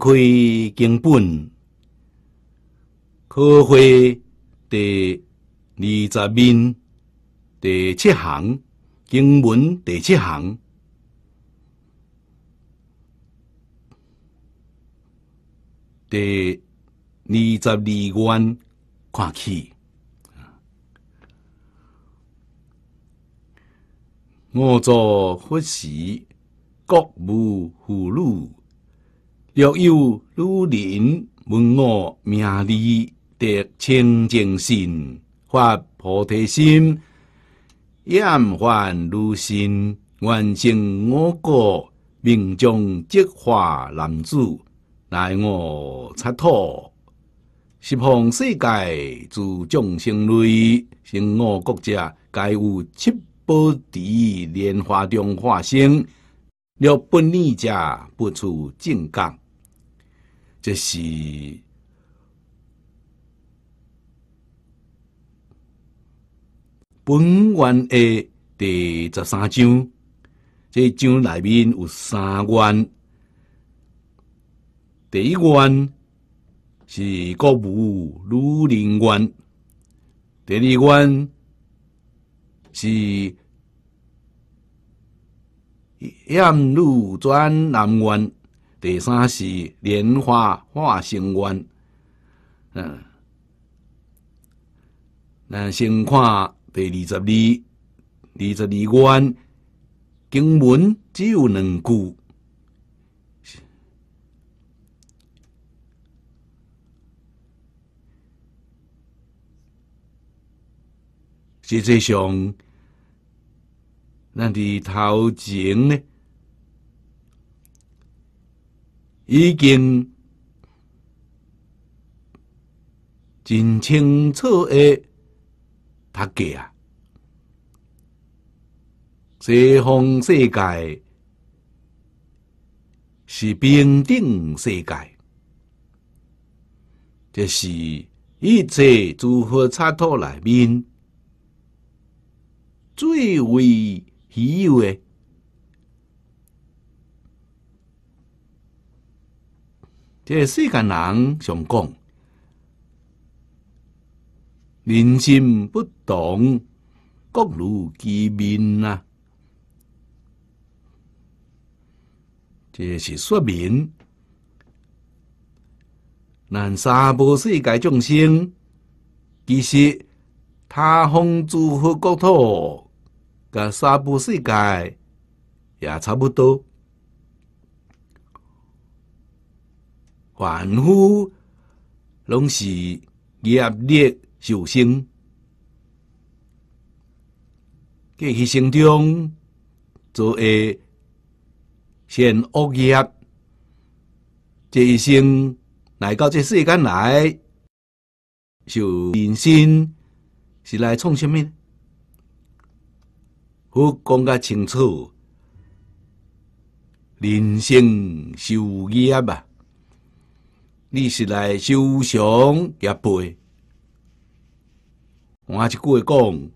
开经本，科会第二十面第七行经文第七行，第二十二关跨去。我做佛事，各部妇路。若有女人问我名字，得清净心，发菩提心，厌烦如尘，愿成我国命中即化男子，乃我出土，十方世界诸众生类，成我国家，该有七宝地，莲花中化生。若不逆者，不出正港。这是本卷的第十三章，这章里面有三关，第一关是国母鲁陵关，第二关是雁路转南关。第三是莲花化生观，嗯，那先看第二十二、二十二观经文只有两句，实际上，咱伫头前呢？已经真清楚的，读给啊，西方世界是平等世界，这是一切诸佛刹土里面最为稀有诶。这世间人常讲，人心不同，各如其面啊。这是说明，南沙布世界众生，其实他方诸佛国土，跟沙布世界也差不多。凡夫拢是业力受生，计一生中做下善恶业，这一生来到这世间来，受人生是来创什么？我讲较清楚，人生受业啊。你是来修行也背？我一句话讲，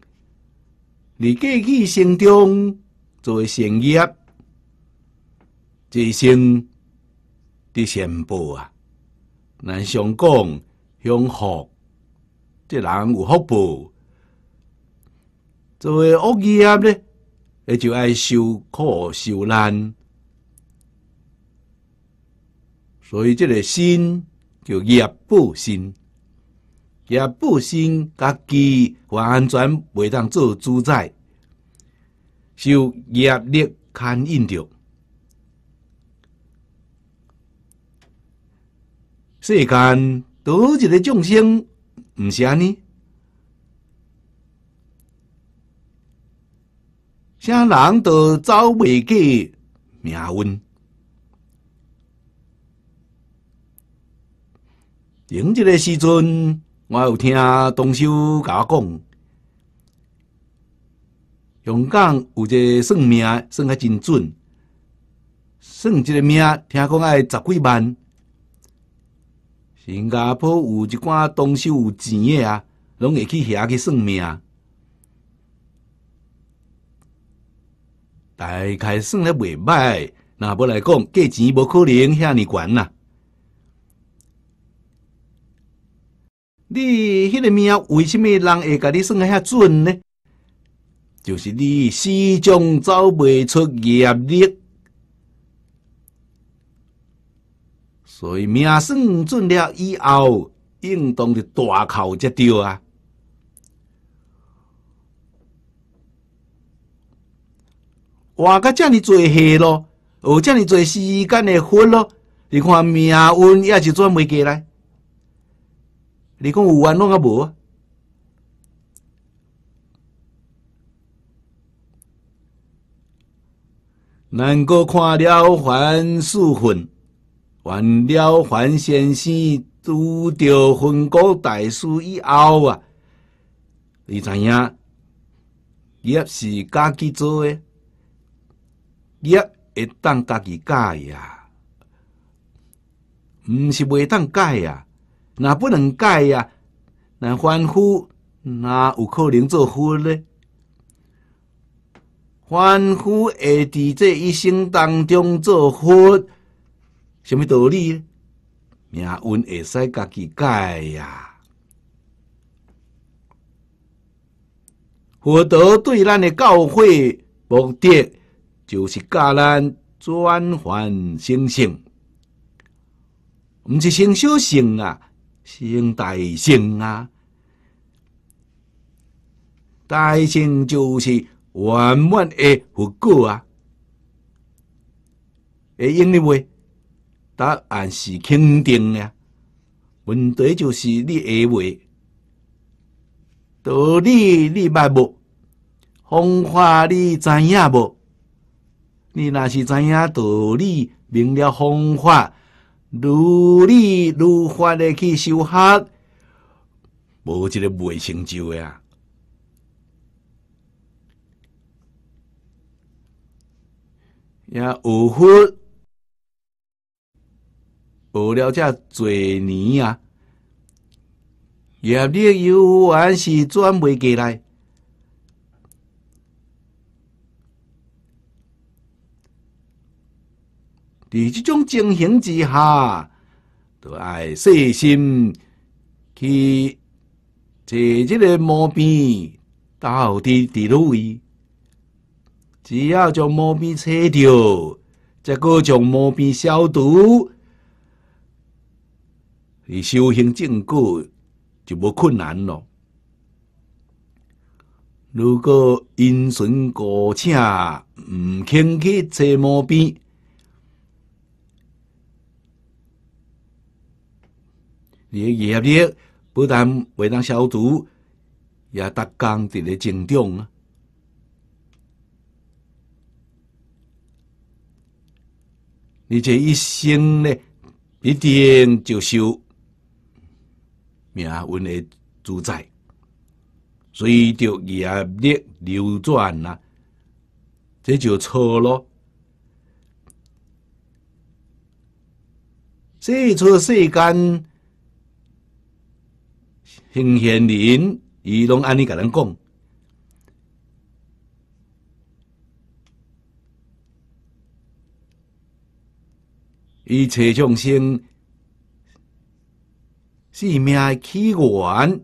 你过去生中作为善业，这一生得善报啊！咱常讲享福，这人有福报。作为恶业呢，也就爱受苦受难。所以，这个心叫业不心，业不心，自己完全袂当做主宰，受业力牵引着。世间多一个众生，是安尼？啥人都走未过命运。顶即个时阵，我有听东修甲我讲，香港有个算命算得真准，算即个命，听讲爱十几万。新加坡有一寡东修有钱的啊，拢会去遐去算命，大概算得袂歹。若要来讲，价钱无可能遐尔悬啊。你迄个命为什物人会甲你算啊遐准呢？就是你始终走袂出业力，所以命算准了以后，应当是大考才对啊！活甲遮你做下咯，我遮你做时间的分咯，你看命运也是转袂过来。你讲有冤枉咯，不？难过看了还书魂，看了还先生拄着分国大师以后啊，你知影？业是家己做诶，业会当家己改啊，毋是袂当改啊。那不能改呀！那欢呼，那有可能做福呢？欢呼会伫这一生当中做福，什么道理？命运会使家己改呀！佛陀对咱的教诲目的，就是教咱转凡成圣。毋是修修行啊！信大圣啊，大圣就是圆满的佛果啊。会用的话，答案是肯定的，问题就是你会为道理你捌无？方法你知影无？你若是知影道理明了方法。如力、如法的去修学，无一个未成就的啊。也有福，学了遮侪年啊，业力有完是转袂过来。伫即种情形之下，都爱细心去查即个毛病到底伫哪位。只要将毛病查到，再各种毛病消毒，伊修行正果就无困难咯。如果因循苟且，唔肯去查毛病。你业力不但未能消毒，也得功在了增长啊！你这一生呢，一定就修命运的主宰，所以就业力流转了，这就错咯。这出世间。平贤林，伊拢安尼甲咱讲，一切众生是命起源，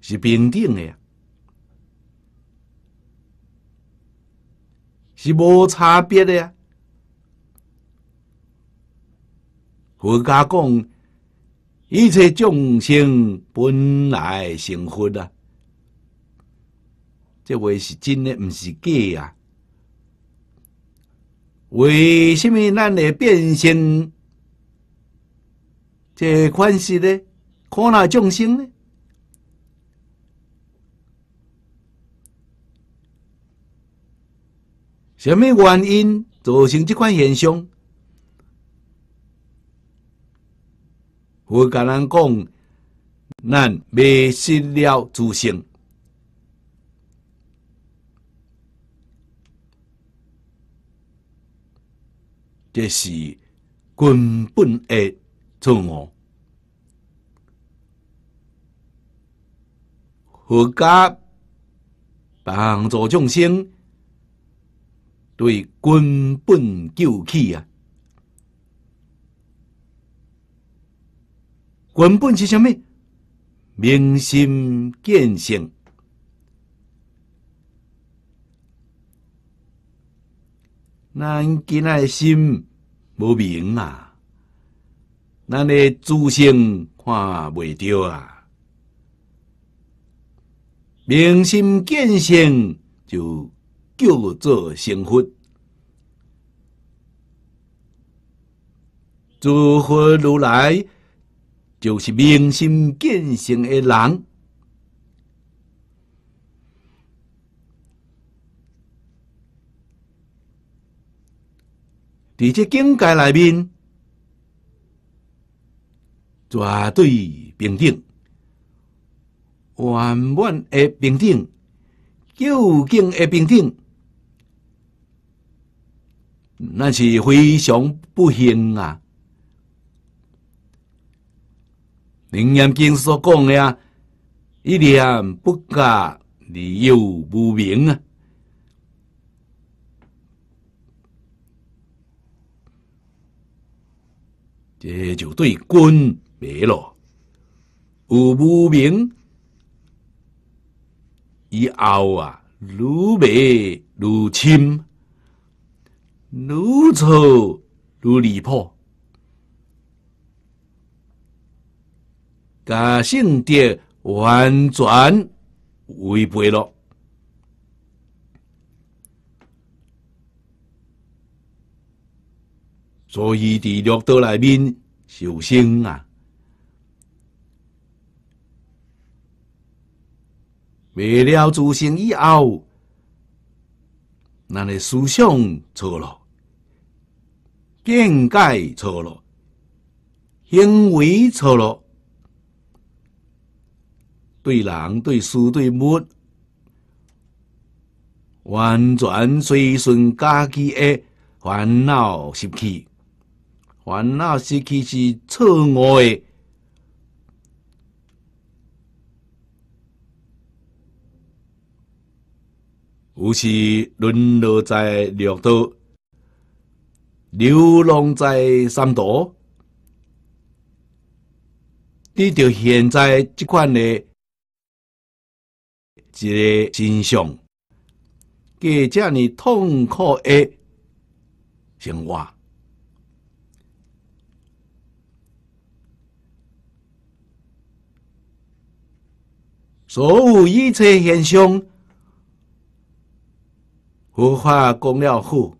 是平等的是无差别的呀。国家讲。一切众生本来成佛啊！这话是真的，毋是假啊？为什么咱会变成这款式咧，苦难众生呢？什么原因造成这款现象？我跟人讲，难迷失了自信，这是根本的错误。佛家帮助众生，对根本救起啊！根本是啥物？明心见性，咱今仔心无明啊，咱嘞诸性看袂到啊。明心见性就叫做成佛，诸佛如来。就是明心见性的，人，伫这境界内面，绝对平等，圆满的平等，究竟的平等，那是非常不幸啊。林延经所讲的啊，一念不假，二有不明啊，这就对君没了。有不明，以后啊，如眉如亲，如错如离谱。甲性德完全违背了，所以在六道里面受生啊，灭了诸生以后，咱的思想错了，见解错了，行为错了。对人、对事、对物，完全随顺家己的烦恼习气，烦恼习气是错误的。有时沦落在六道，流浪在三途。你就现在这款的。这真相给叫你痛苦诶，生活。所有一切现象，无法讲了好，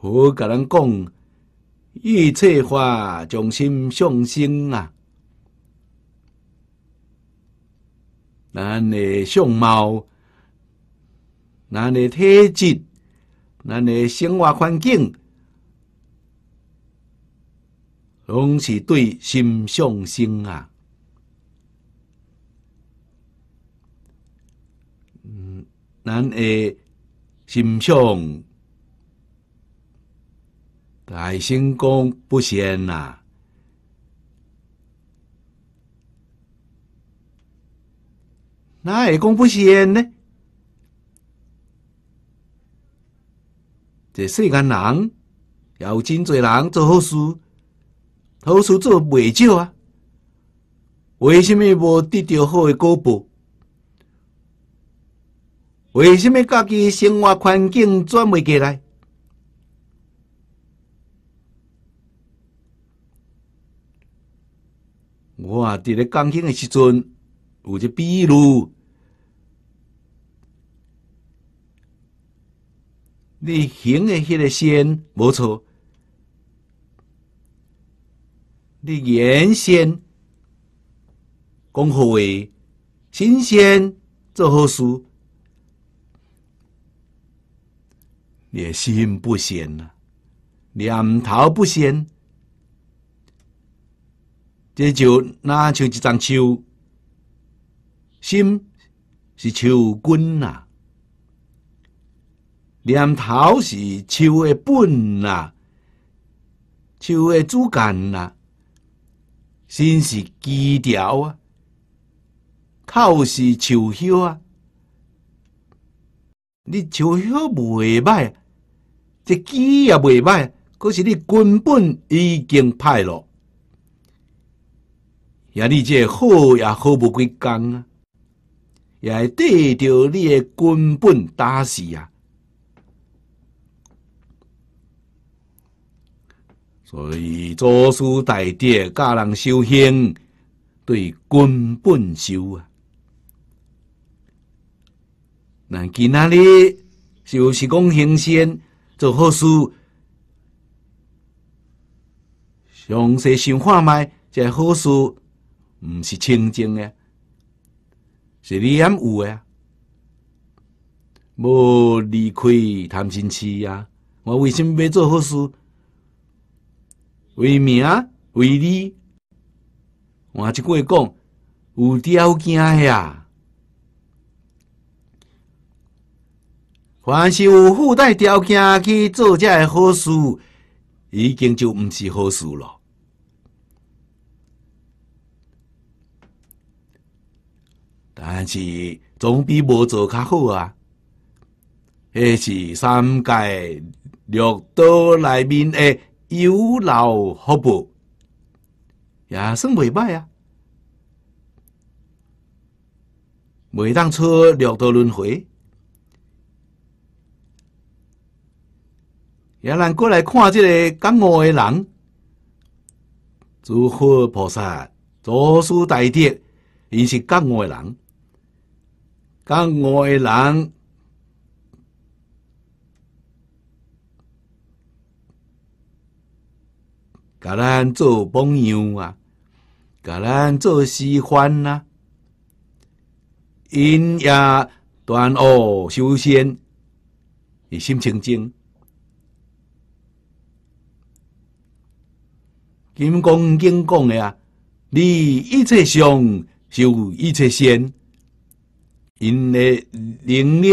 佛甲人讲，一切法从心上生啊？咱的相貌，咱的体质，咱的生活环境，拢是对心上性啊。咱的心胸，大成功不显呐。哪会讲不行呢？这世间人有真侪人做好事，好事做未少啊。为什么无得到好的果报？为什么家己生活环境转未过来？我伫咧讲经的时阵，有个比如。你行的迄个仙没错。你言先恭候为新鲜，好事，熟，连心不鲜啊，两头不鲜，这就那像一张秋，心是秋根呐。念头是树的本呐，树的主干呐，心是枝条啊，口是树叶啊。你树叶未歹，这枝也未歹，可是你根本已经歹了，也你这好也好不归功啊，也会得着你的根本大事啊。所以祖师大德教人修行，对根本修啊。那今那日就是讲行善做好事，详细想看卖这好事，毋是清净诶，是染诶啊。无离开贪心痴啊！我为什么要做好事？为名为利，一句话讲有条件呀。凡是有附带条件去做这个好事，已经就毋是好事了。但是总比无做较好啊。迄是三界六道内面诶。有老互补，也算未歹啊。未当出六道轮回，也难过来看这个刚我的人。诸佛菩萨，祖师大德，伊是刚我的人，刚我的人。甲咱做榜样啊，甲咱做示范啊。因也断恶修仙，以心清净。金刚经讲的啊，你一切相，修一切善，因的能力，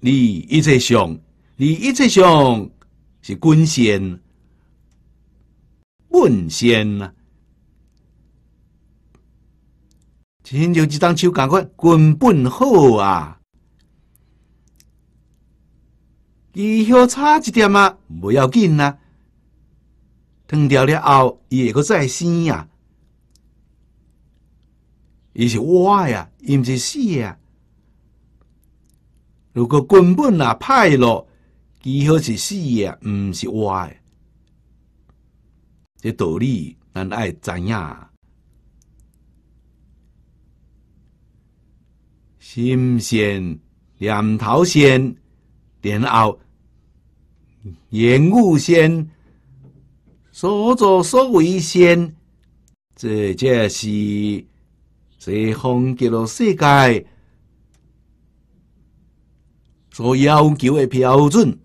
你一切相，你一切相是君仙。本先啊。亲像只当手感觉根本好啊，几毫差一点啊，不要紧啊。断掉了后，伊会可再生啊。伊是歪呀，毋是死呀。如果根本啊歹咯，几毫是死呀，毋是歪。这道理，咱爱知样？心先念头先，然后言语先，所作所为先。这这是，是封建乐世界所要求的标准。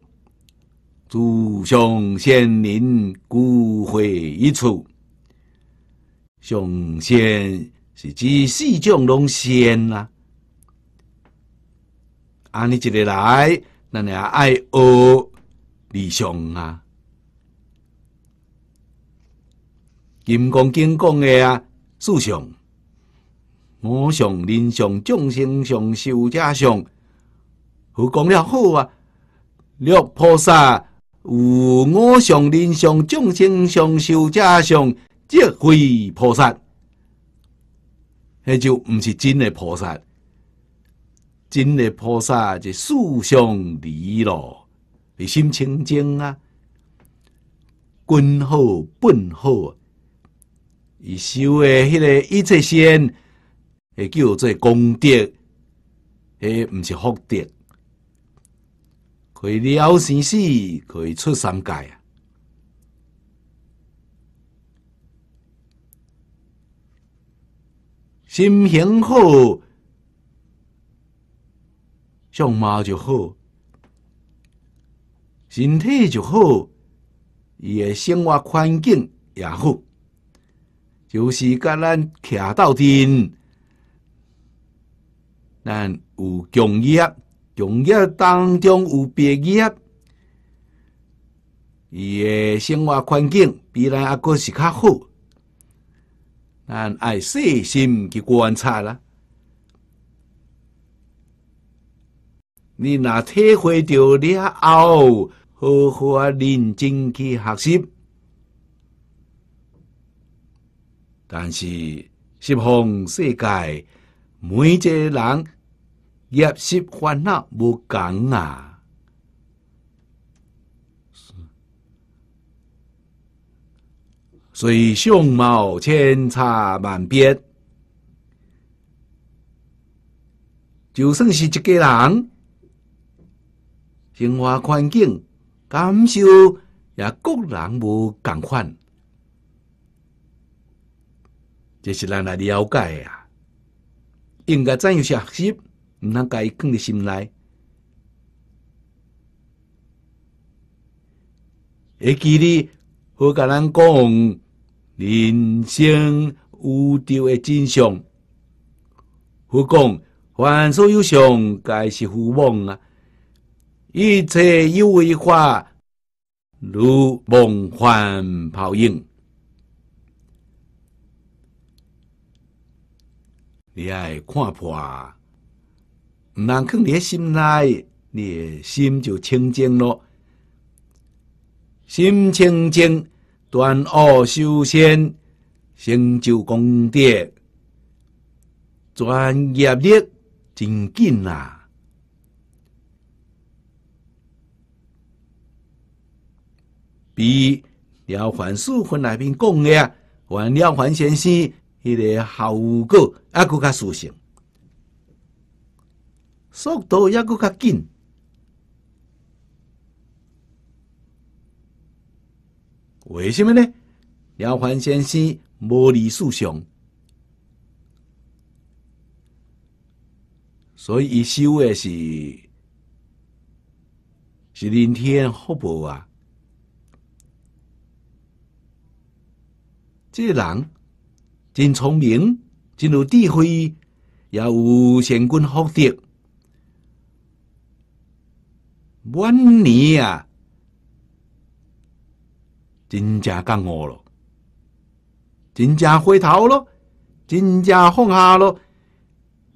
祖上先灵骨会一处。上仙是指四种拢仙啦、啊。安、尼一个来，咱也爱学理想啊。金刚经讲的啊，四相：我上、人上、众生相、寿者上，佛讲了好啊，六菩萨。五我上人上众生相、寿者相，智非菩萨，那就不是真的菩萨。真的菩萨是四上离咯，是心清净啊，君好本好，伊修的迄个一切善，会叫做功德，诶，不是福德。可以了生死，可以出三界啊！心情好，相貌就好，身体就好，伊诶生活环境也好，就是甲咱徛斗阵，咱有强弱。行业当中有毕业，伊诶生活环境比咱阿哥是较好，咱爱细心去观察啦。你若体会到了后，好好好认真去学习，但是西方世界每一个人。业习烦恼无共啊，所以相貌千差万别，就算是一个人，生活环境、感受也各人无共款，这是咱来了解啊，应该怎样学习？不能介放伫心内。会记哩，好甲人讲人生有掉的真相。好讲，凡所有相，皆是浮梦啊！一切有为化，如梦幻泡影。你爱看破啊！毋通放伫心内，你心就清净咯。心清净，断恶修善，成就功德，专业力真紧啊。比廖凡师父那边供养，完了，凡先生迄个效果啊，更较殊胜。速度抑佫较紧，为什么呢？杨凡先生无力四雄，所以伊修的是是灵天福宝啊！这人真聪明，真有智慧，也有乾坤福德。晚年啊，真正觉悟了，真正回头了，真正放下了，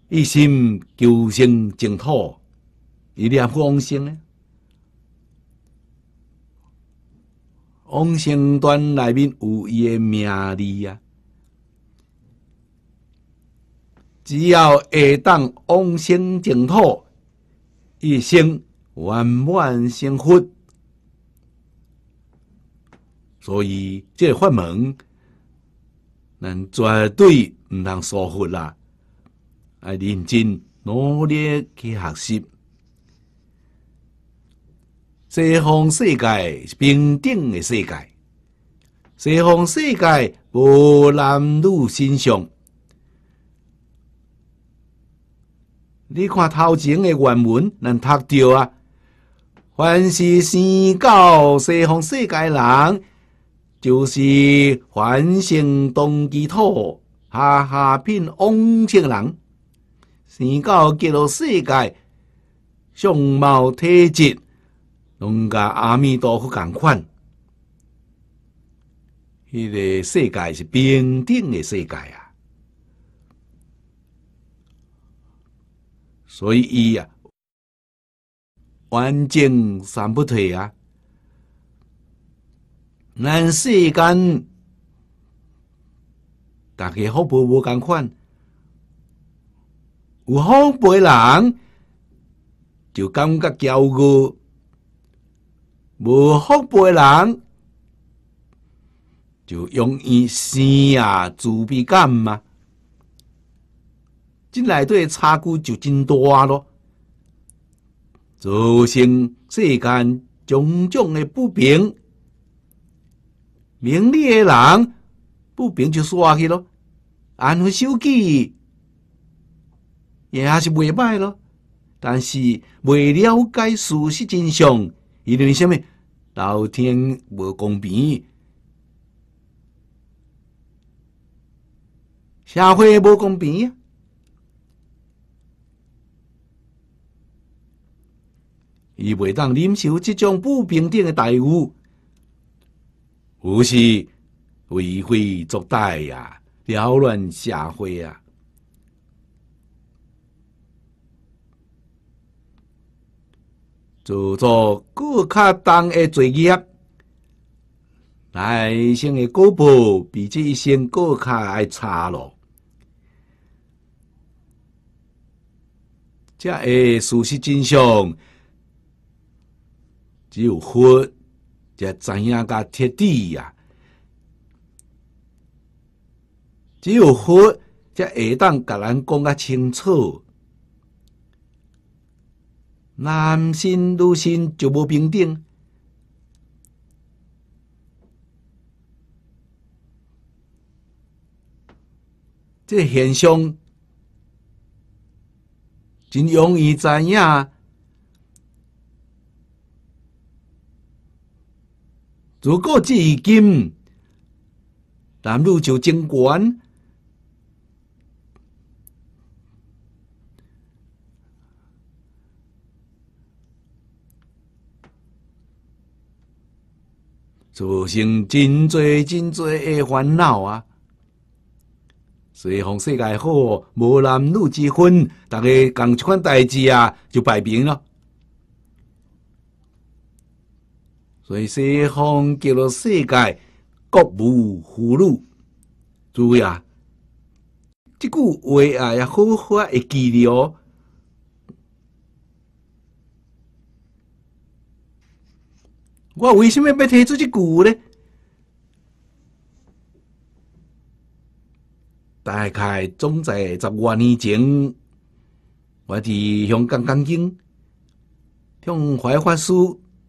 一心求生净土，一念往生呢？往生端内面有伊个名字啊，只要下当往生净土一生。圆满生活，所以这法门咱绝对毋能疏忽啦！要认真努力去学习。西方世界是平等的，世界西方世界无男女心上。你看，头前的原文能读着啊！凡是生到西方世界人，就是凡生东净土下下品往生人，生到极乐世界，相貌体质拢甲阿弥陀佛同款。伊个世界是平等的世界啊，所以伊啊。万境三不退啊！人世间，大家好，报无共款，有好辈人就感觉骄傲，无好辈人就容易生啊自卑感嘛。进来对差距就真大咯。造成世间种种的不平，明利的人不平就散去咯，安分守己也是袂歹咯。但是袂了解事实真相，伊认为虾米老天无公平，社会无公平伊袂当忍受即种不平等诶待遇，于是为非作歹呀，扰乱社会呀，做做过较重诶罪业，来生诶果报比这一生过较爱差咯，才会事实真相。只有喝才知影甲贴地呀？只有喝才会当甲咱讲甲清楚。男性、女性就无平等，这现象真容易知影。如果资金男女就争管，造成真多真多的烦恼啊！所以，世界好，无男女之分，大家共一款代志啊，就摆平了。所以西方叫做世界各无妇路，注意啊！这句话啊也好啊，会记得哦。我为什么要提出这句呢？大概总在十万年前，我伫香港讲经向怀法师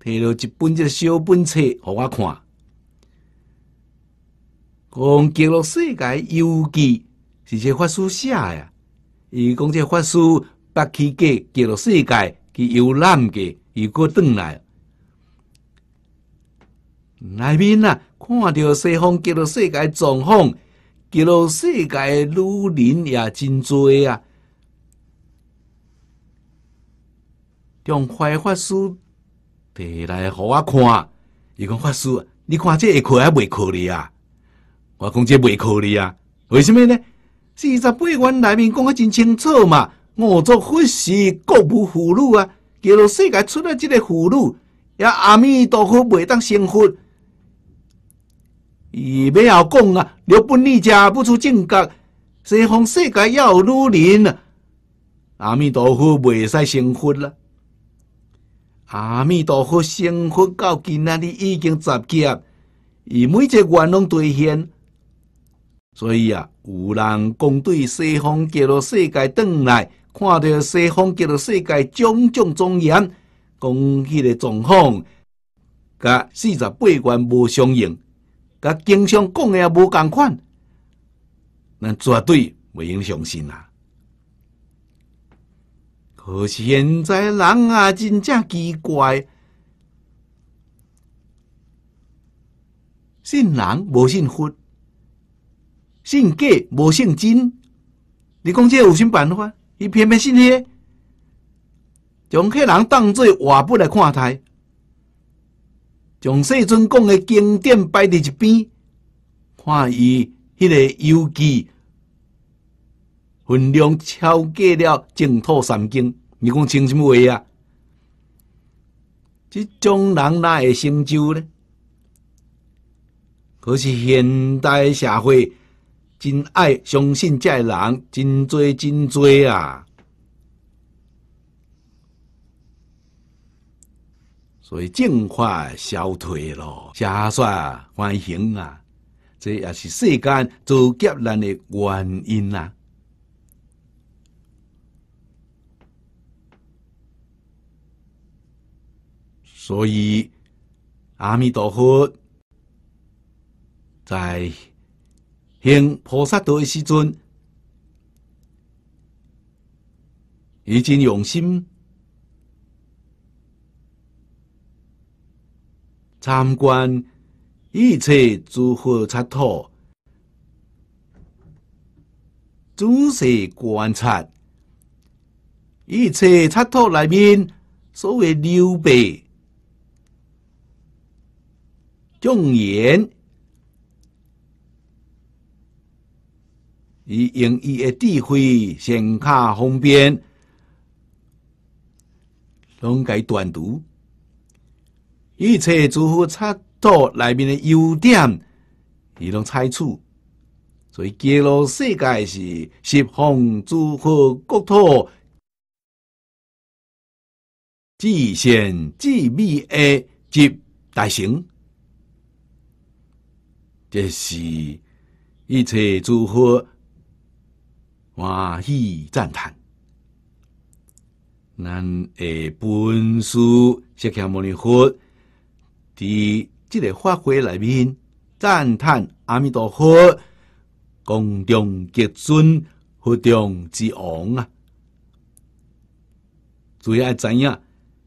摕了一本这小本册，互我看。讲《极乐世界游记》是这法师写啊。伊讲这法师北去过极乐世界去游览过，伊过转来。内面啊，看到西方极乐世界状况，极乐世界女人也真多啊。用快法师。摕来互我看，伊讲法师，你看这课还袂考哩啊？我讲这袂考哩啊？为什么呢？四十八愿内面讲得真清楚嘛，五浊恶世，各无妇女啊！叫如世界出了即个妇女，也阿弥陀佛袂当成佛。伊要后讲啊，六本利食不出正觉，西方世界要有女人啊，阿弥陀佛袂使成佛了。阿弥陀佛，生活到今那里已经十结，以每一个愿望兑现。所以啊，有人讲对西方极乐世界转来，看到西方极乐世界种种庄严，讲迄个状况，甲四十八愿无相应，甲经常讲的也无共款，咱绝对袂用相信啊。可是现在人啊，真正奇怪，信人无信佛，信假无信真。你讲这有什么办法？你偏偏信些，将客人当做外部来看待，将世尊讲的经典摆伫一边，看伊迄个游记。分量超过了净土三经，你讲称什么位啊？即种人哪会成就呢？可是现代社会真爱相信这人真多真多啊，所以净化消退了，假啊，欢形啊，这也是世间造劫难的原因啊。所以，阿弥陀佛在行菩萨道的时尊，已经用心参观一切诸佛刹土，仔细观察一切刹土里面所谓六百。众言，伊用伊诶智慧先卡方便，拢改断读，一切诸佛刹土内面诶优点，伊拢猜出，所以揭露世界是十方诸佛国土。至善至美诶集大成。这是一切诸佛欢喜赞叹，南诶本师释迦牟尼佛。伫即个法会内面赞叹阿弥陀佛，功中之尊，佛中之王啊！主要知影，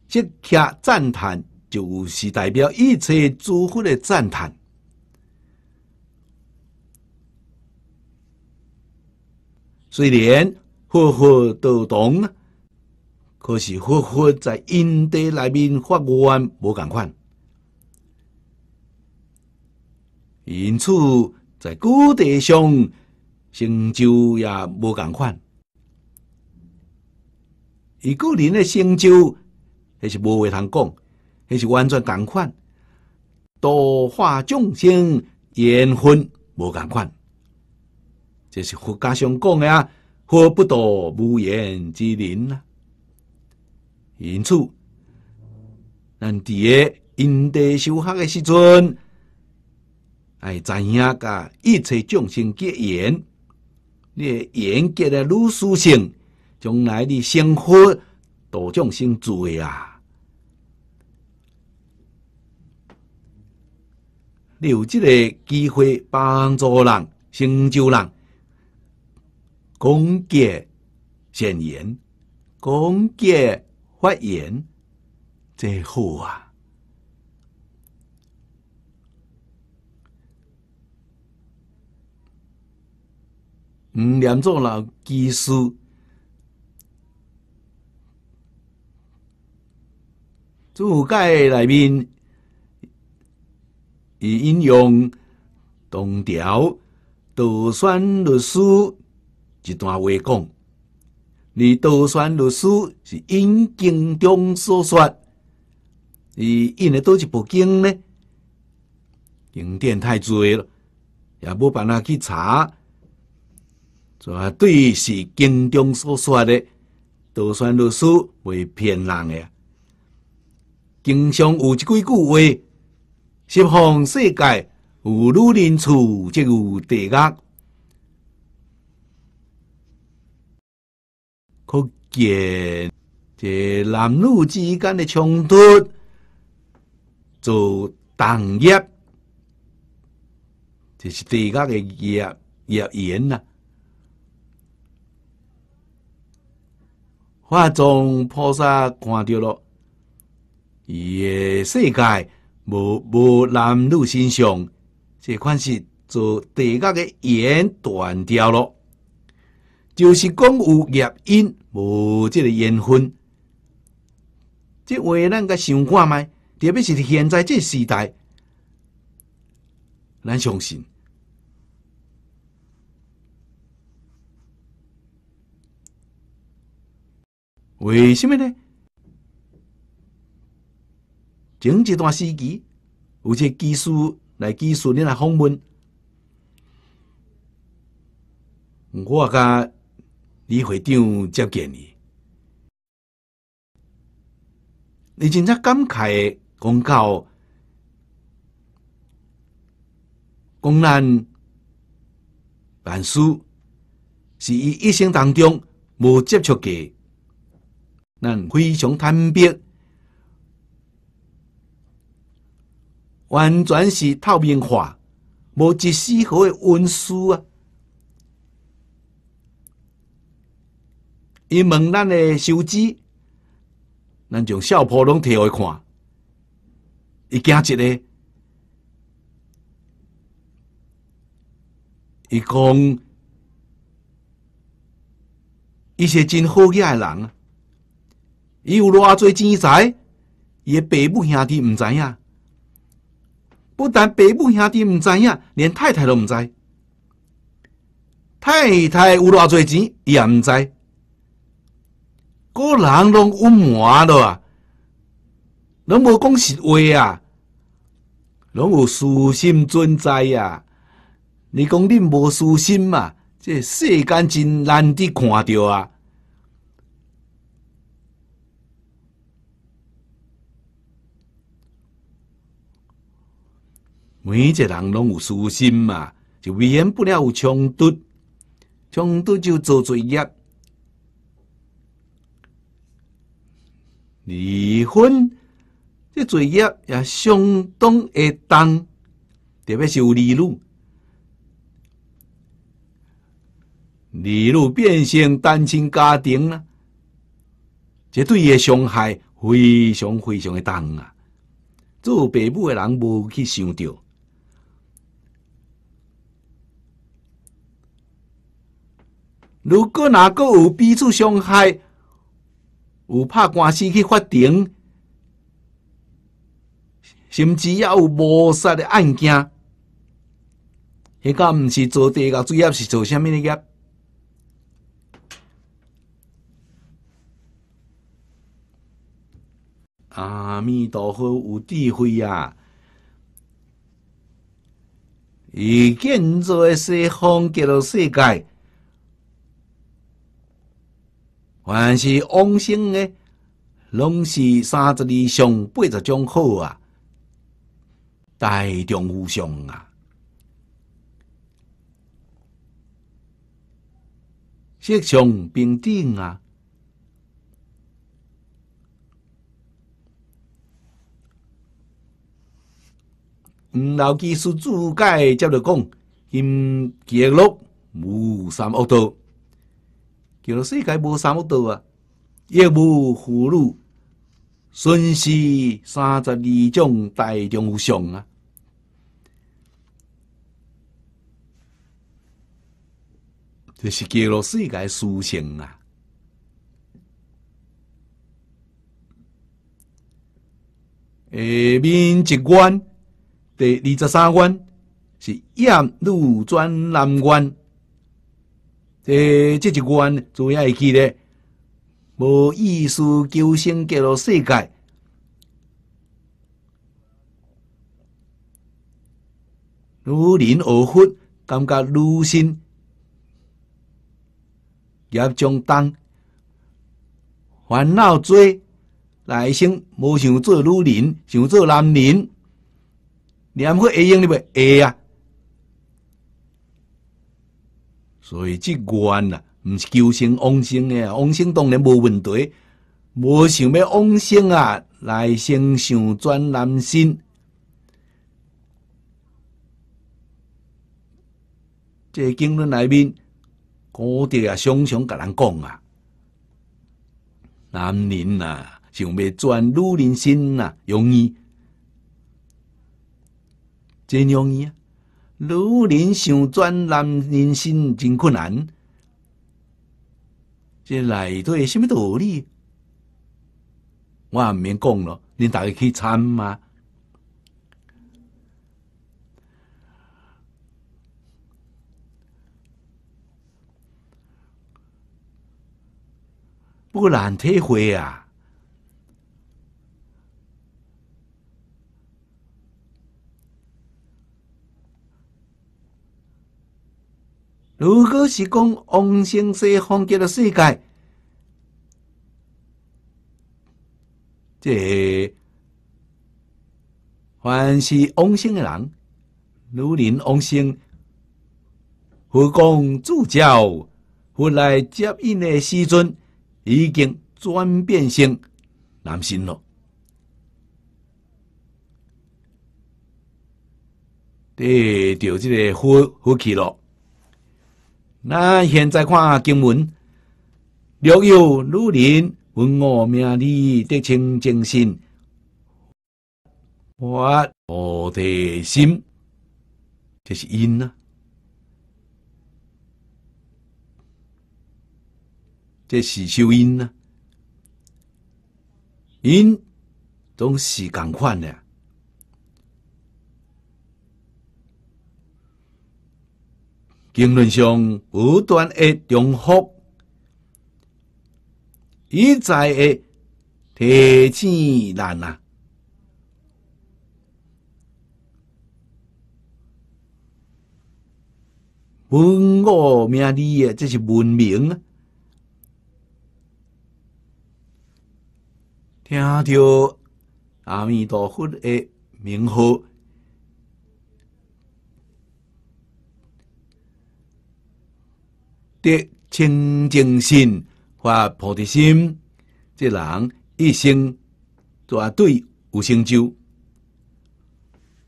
即刻赞叹就是代表一切诸佛的赞叹。虽然佛佛都懂，可是佛佛在因地内面发愿无共款，因此在古地上成就也无共款。一个人的成就迄是无话通讲，迄是完全共款，度化众生缘分无共款。这是佛家上讲的啊，佛不度无缘之人呐。因此，咱伫个因地修学的时阵，爱知影甲一切众生结缘，你缘结的如斯性，将来你生活多众生啊。你有这个机会帮助人成就人。公解、讲言，公解、发言，最好啊！五念做老技师，主界内面以应用同调、杜酸、律师。一段话讲，而道川律师是引经中所说，而印的都是部经呢？经典太多了，也无办法去查。绝对是经中所说的道川律师会骗人的，经常有这句古话：“西方世界有女人处，即有地狱。”见这男女之间的冲突，就断一，这是地界嘅业业缘呐。化妆菩萨看掉了，伊嘅世界无无男女心相，这款是就地界嘅缘断掉了。就是讲有业因无即个缘分，即话咱个想看麦，特别是现在个时代，咱相信。为什么呢？整一段时期，有些技术来技术，你来访问，我甲李会长接见你，你正感慨开公告，公咱板书，是伊一生当中无接触过，咱非常坦白，完全是透明化，无一丝毫的温书啊。伊问咱诶手支，咱从笑破摕互伊看，伊惊一个，伊讲伊是真好嘢诶人啊，伊有偌侪钱财，伊诶爸母兄弟毋知影。不但爸母兄弟毋知影，连太太都毋知，太太有偌侪钱伊也毋知。个人拢有瞒的，拢无讲实话啊，拢有私心存在啊。你讲恁无私心嘛，这世间真难得看到啊。每一个人拢有私心嘛，就免不了有冲突，冲突就做罪业。离婚，这罪业也相当的重，特别是有离路，离路变成单亲家庭呢，这对伊伤害非常非常的重啊！做父母的人无去想到，如果哪过有彼此伤害。有拍官司去法庭，甚至也有谋杀的案件，迄个毋是做地个，主要是做虾米的业？阿弥陀佛，有智慧呀！建造在西方极乐世界。凡是王生的，拢是三十二相、八十种好啊，大丈夫相啊，色相平等啊。老技师自解接着讲，因见路无三恶道。叫世界无三不道啊，业无福禄，损失三十二种大众无上啊，这是叫世界殊胜啊。下面一关，第二十三关是雁路转南关。这这一关主要会记得，无意思求生给了世界，如林而活，感觉如新，也将当烦恼最，来生无想做女人，想做男人，两个会用的袂会啊。所以这观呐，毋是求生亡生的，亡生当然无问题。无想要亡生啊，来生想转男身，这经论内面，古德也常常甲人讲啊，男人啊，想要转女人心啊，容易，真容易啊！女人想转男人心真困难，这内对什么道理？我也免讲了，恁逐个去参嘛。不过难体会啊。如果是讲往生西方极乐世界，这凡是往生的人，如临往生，佛光助教，佛来接引的时分，已经转变成男性了。得掉这个福福气了。那现在看经文，六有女人闻我名利得清净心，我菩提心，这是因呢？这是修因呢？因总是共款的。经论上不断的重复，一再的提醒咱啊，文我名利的，这是文明。听着阿弥陀佛的名号。得清净心、发菩提心，这人一生绝对无成就。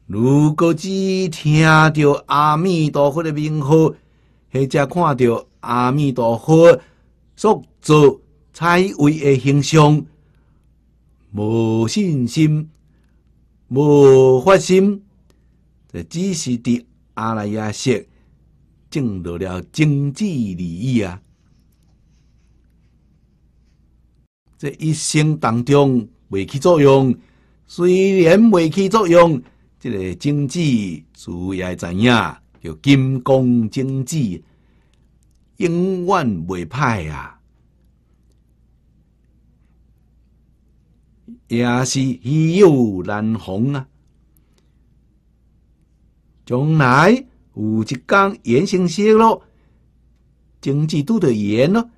如果只听到阿弥陀佛的名号，或者看到阿弥陀佛塑造彩绘的形象，无信心、无发心，这只是伫阿赖耶识。得了经济利益啊！这一生当中未起作用，虽然未起作用，这个经济主要怎样叫金工经济，永远未歹啊！也是稀有蓝红啊，将来。有一天言行失咯，正字都得严咯，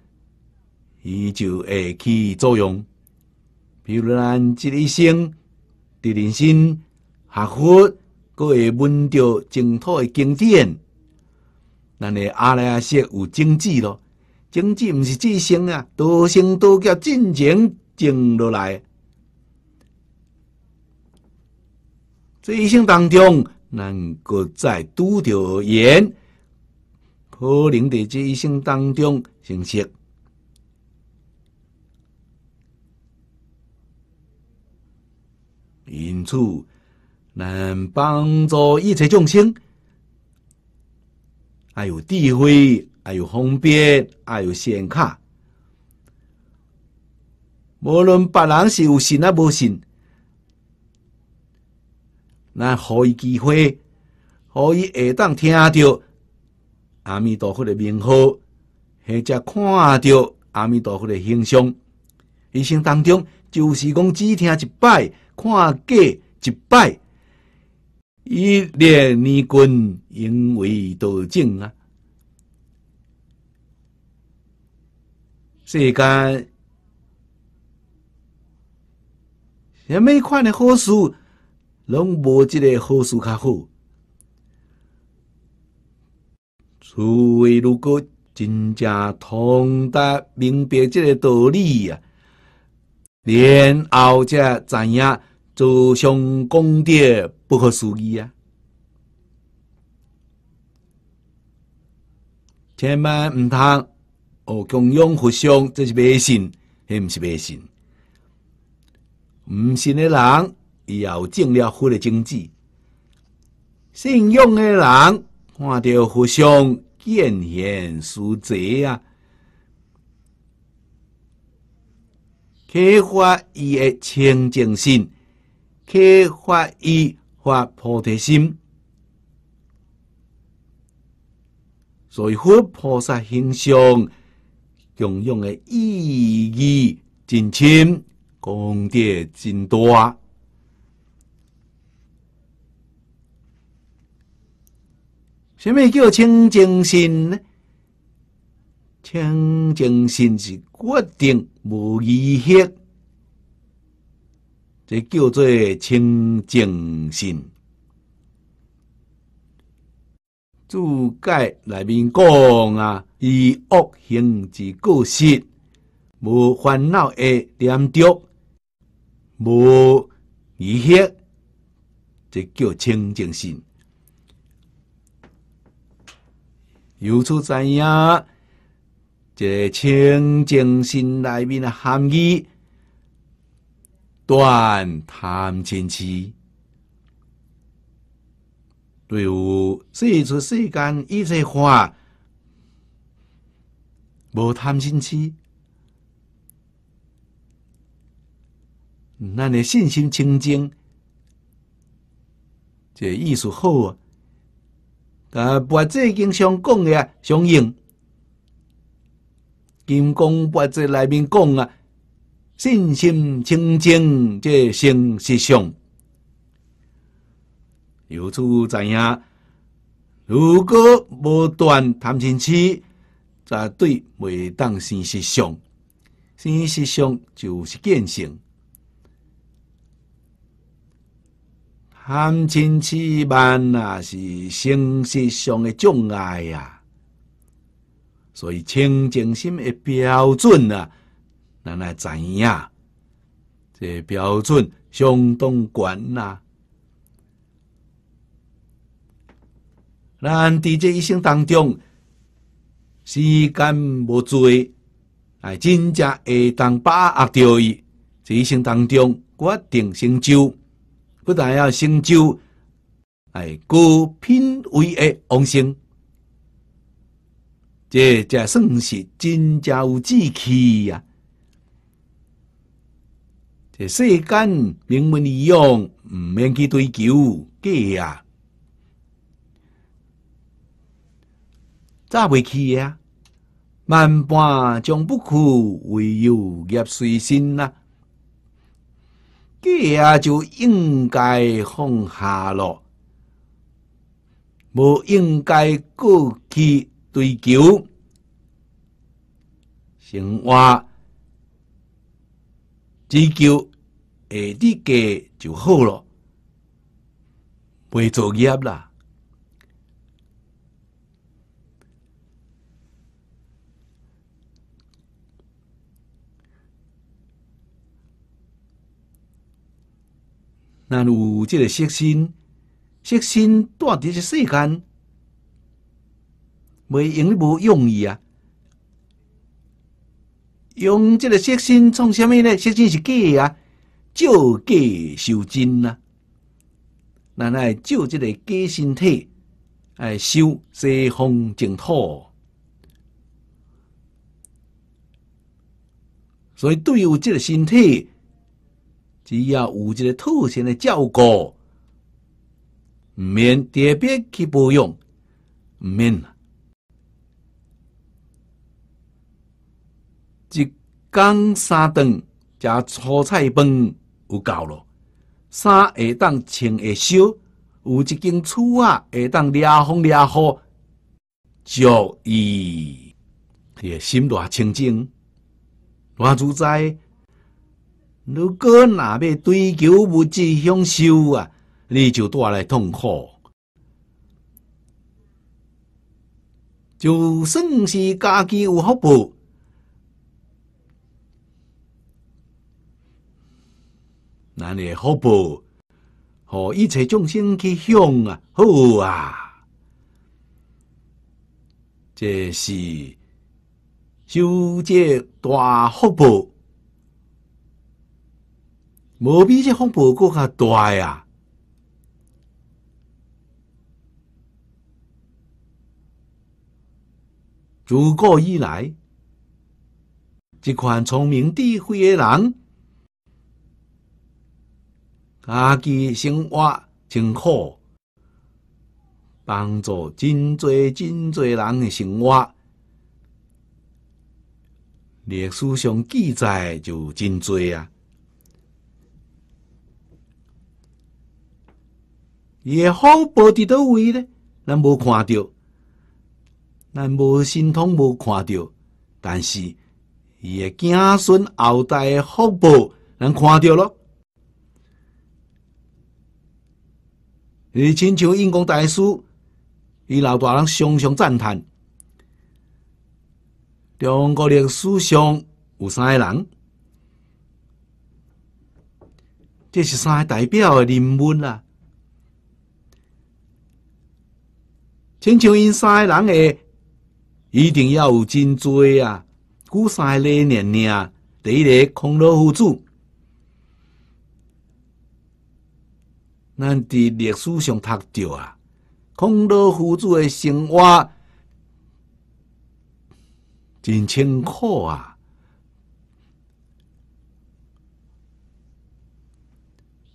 伊就会起作用。比如咱这一生的人生学佛，各会闻到净土的经典。咱的阿赖耶识有经济咯，经济毋是一生啊，多生多叫进情静落来。这一生当中。能够再拄到缘，可能伫这一生当中成事，因此能帮助一切众生。还有智慧，还有方便，还有善卡。无论别人是有信啊，无信。咱好，一机会，可以下当听到阿弥陀佛的名号，或者看到阿弥陀佛的形象。一生当中，就是讲只听一拜，看过一拜，一念尼君因为道正啊！世间也每款的好事？拢无即个好事较好。除非如果真正通达明白即个道理啊，然后才知影做相讲德不可思议啊。千万毋通哦，相养护相，这是迷信，迄毋是迷信。毋信的人。也要正了佛的经济，信用的人看着互相见贤思齐啊，开发伊的清净心，开发伊发菩提心，所以佛菩萨形象，用用的意义真深，功德真多。什咪叫清净心呢？清净心是决定无疑惑，这叫做清净心。注解内面讲啊，以恶行之过失，无烦恼的点缀，无疑惑，这叫清净心。由此知影，一个清净心内面的含义，断贪嗔痴，对无世出世间一切法无贪嗔痴，咱的信心清净，这艺术厚啊。啊！佛这经常讲的啊，相应。金刚般若》内面讲啊，信心清净，即生实相。由此知影，如果无断贪嗔痴，则对袂当生实相。生实相就是见性。贪嗔痴慢啊，是生死上的障碍啊。所以清净心的标准啊，咱来怎样？这标准相当悬呐。咱在这一生当中，时间无多，哎，真正会当把握着伊。这一生当中，决定成就。不但要成就，哎，高品味的王星，这才算是真正有志气呀！这世间名门利用，毋免去追求，假呀？咋未去呀？万般终不苦，唯有业随心呐！计啊，就应该放下咯，无应该过去追求生活，追求二 D 格就好咯，袂作业啦。那有这个色心，色心到伫是世间，没用无用意啊！用这个色心创什么呢？色心是假啊，照假修真啊。那爱照这个假身体，爱修西方净土。所以对于这个身体，只要有一个妥善的照顾，毋免特别去保养，毋免啦。一天三顿食粗菜饭有够了，三下当穿下烧，有一间厝啊，下当风方雨，好，就已也心偌清净，大自在。如果若要追求物质享受啊，你就带来痛苦，就算是家己有福报，咱里福报？和一切众生去享啊，好啊，这是修捷大福报。无比这好报告较大呀！自古以来，一款聪明智慧诶人，家己生活真好，帮助真侪真侪人诶生活，历史上记载就真侪啊！伊诶福报伫倒位呢，咱无看到，咱无心通无看到，但是伊诶子孙后代诶福报，咱看到咯。你亲像英公大师，伊老大人常常赞叹，中国历史上有三个人，这是三个代表诶人物啦。亲像因三人诶，一定要有真做啊！古三个年年第一个孔老夫子，咱伫历史上读到啊，孔老夫子诶生活真清苦啊，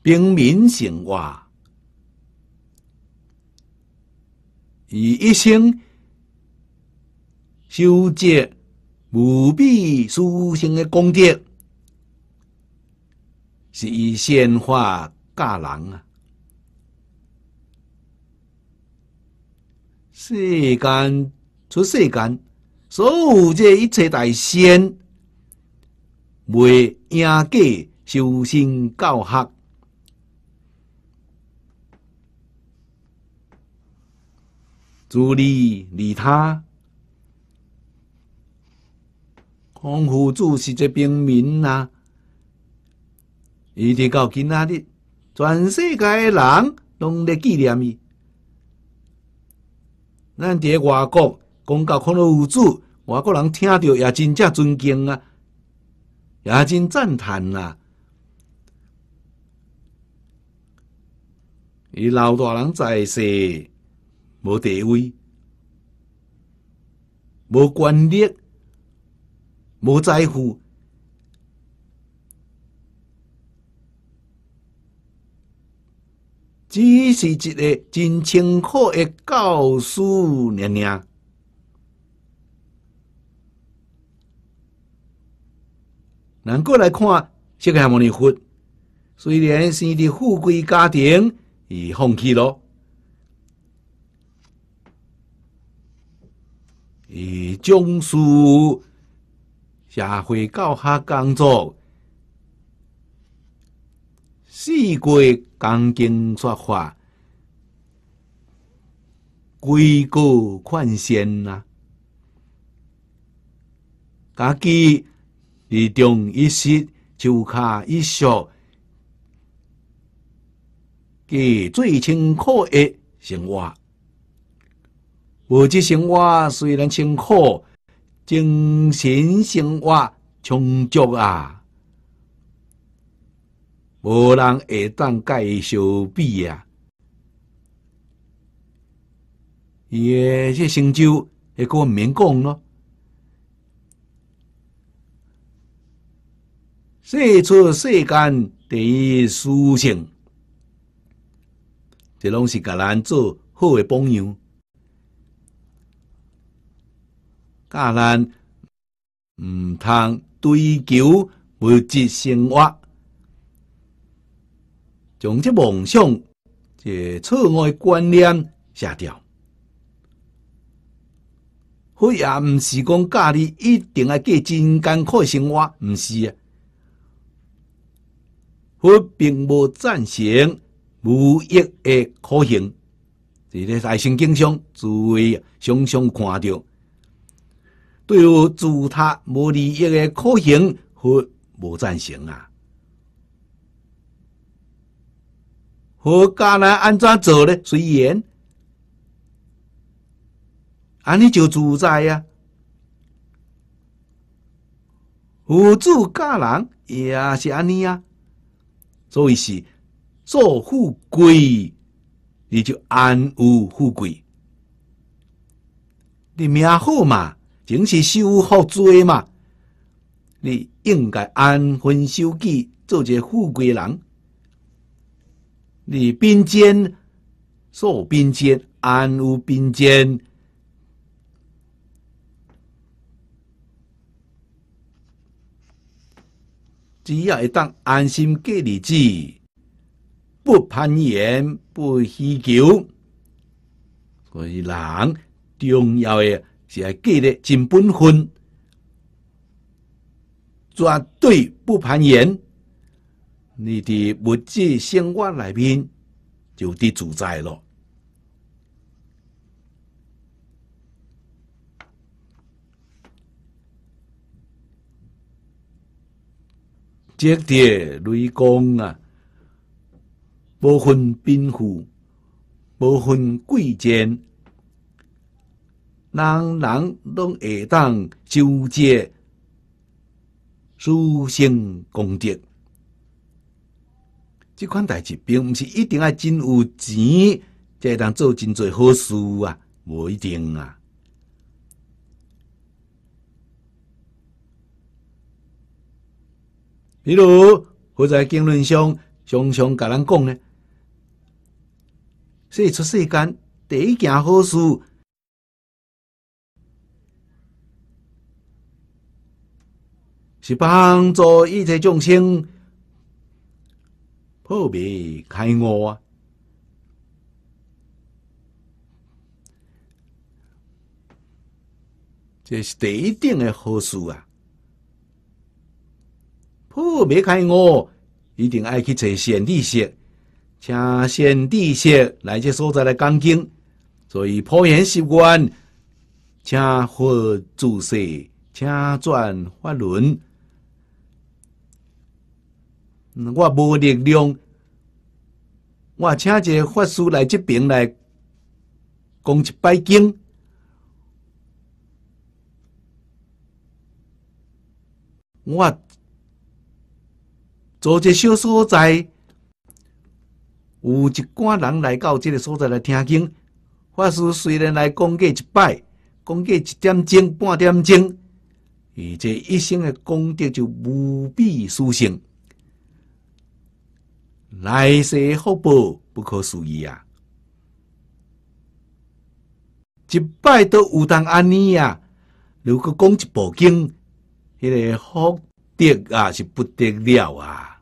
平民生活。以一生修建无比殊胜的宫殿，是以仙化教人啊！世间出世间，所有这一切大仙未严过修行教学。助利利他，孔夫子是这平民呐，一直到今仔日，全世界人拢在纪念伊。咱伫外国讲到孔夫子，外国人听着也真正尊敬啊，也真赞叹呐。伊老大人在世。无地位，无权力，无财富，只是一个真清苦的告诉娘娘。难过来看，这个还没离佛，虽然生伫富贵家庭，已放弃咯。以江苏社会教学工作，四季钢筋说话，规个款先啊，家己一中一实，就卡一少，给最清苦的生活。物质生活虽然辛苦，精神生活充足啊！无人会当介相比啊。伊诶，即成就，系个免讲咯。世出世间第一殊胜，这拢是甲咱做好诶榜样。啊，咱毋通追求物质生活，将即梦想、这错误诶观念下掉。佛也毋是讲教你一定要过真艰苦诶生活，毋是啊。佛并无赞成无益诶可行，伫咧在心经上，诸位常常看着。对有自他无利益的苦行和无赞成啊，和家人安怎做呢？随缘，安尼就自在呀。辅助家人也是安尼呀，所以是做富贵，你就安无富贵，你命好嘛。总是修获罪嘛？你应该安分守己，做一个富贵人。你并肩受并肩，安无并肩，只要会当安心过日子，不攀岩不乞求，所以人重要的。就系记得真本分，绝对不攀岩。你的物质生活内面就得自在了。这点雷公啊，不分贫富，不分贵贱。人人拢会当做这善行功德，即款代志，并唔是一定爱真有钱，才会当做真侪好事啊，无一定啊。比如，或在经论上常常甲咱讲呢，说出世间第一件好事。是帮助一切众生破灭开悟啊！这是得一定的好事啊！破灭开悟，一定爱去找先地穴，请先地穴来这所在来讲经，所以破言习惯，请佛注释，请转法轮。我无力量，我请一个法师来这边来讲一摆经。我做一个小所在，有一寡人来到这个所在来听经。法师虽然来讲过一摆，讲过一点钟、半点钟，伊这一生的功德就无比殊胜。来世福报不可思议啊！一摆都有当安尼啊，如果讲一部经，迄个福德啊是不得了啊！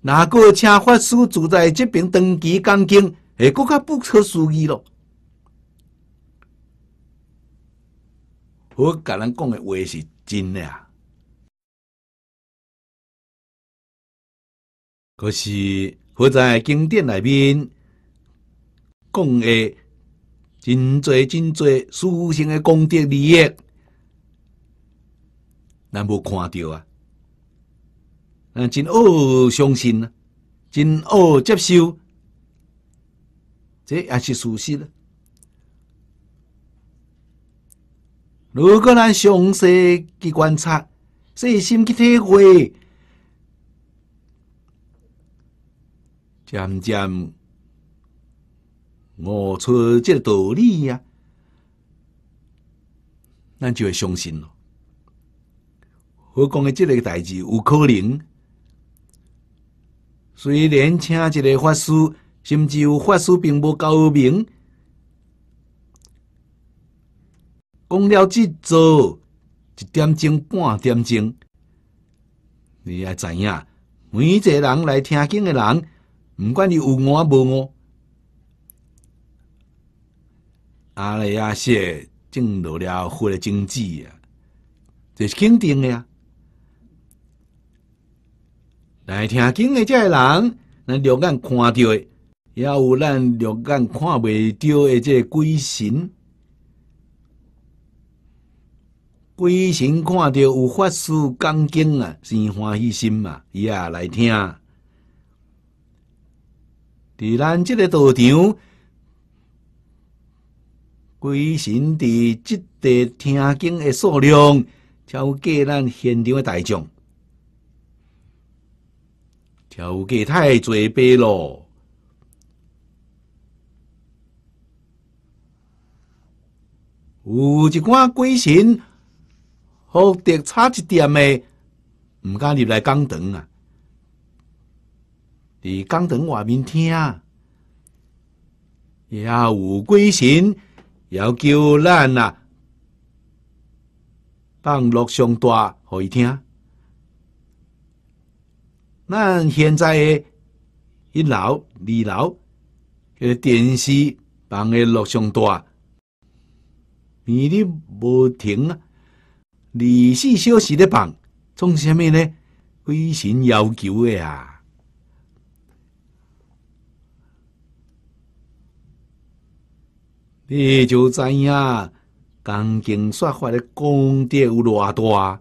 哪个请法师住在这边登基讲经，会更加不可思议咯。我甲咱讲的话是真的啊！可是，活在经典内面讲的真多真多殊胜的功德利益，咱无看到啊！咱真恶相信啊，真恶接受，这也是事实。啊。如果咱详细去观察，细心去体会。渐渐悟出即个道理啊，咱就会相信咯。我讲的即个代志有可能，虽然请一个法师，甚至有法师并无高明，讲了即座一点钟，半点钟，你也知影，每一个人来听经的人。毋管你有我无，阿里亚些进入了，火的经济啊，这是肯定的啊。来听经的这个人，咱两眼看到的，也有咱两眼看未到的这鬼神。鬼神看到有法师讲经啊，是欢喜心嘛，也来听。伫咱这个道场，归神伫即德听经的数量，超过咱现场的大众，超过太侪倍咯。有一寡鬼神，福德差一点，的，唔敢入来讲堂啊。你刚从外面听，也有鬼神要叫咱啊，放录像带伊听。咱现在一楼、二楼，诶电视放诶录像带，每日不停啊，二十四小时的放，种虾米呢？鬼神要求的啊。你就知影钢筋刷坏的功地有偌大，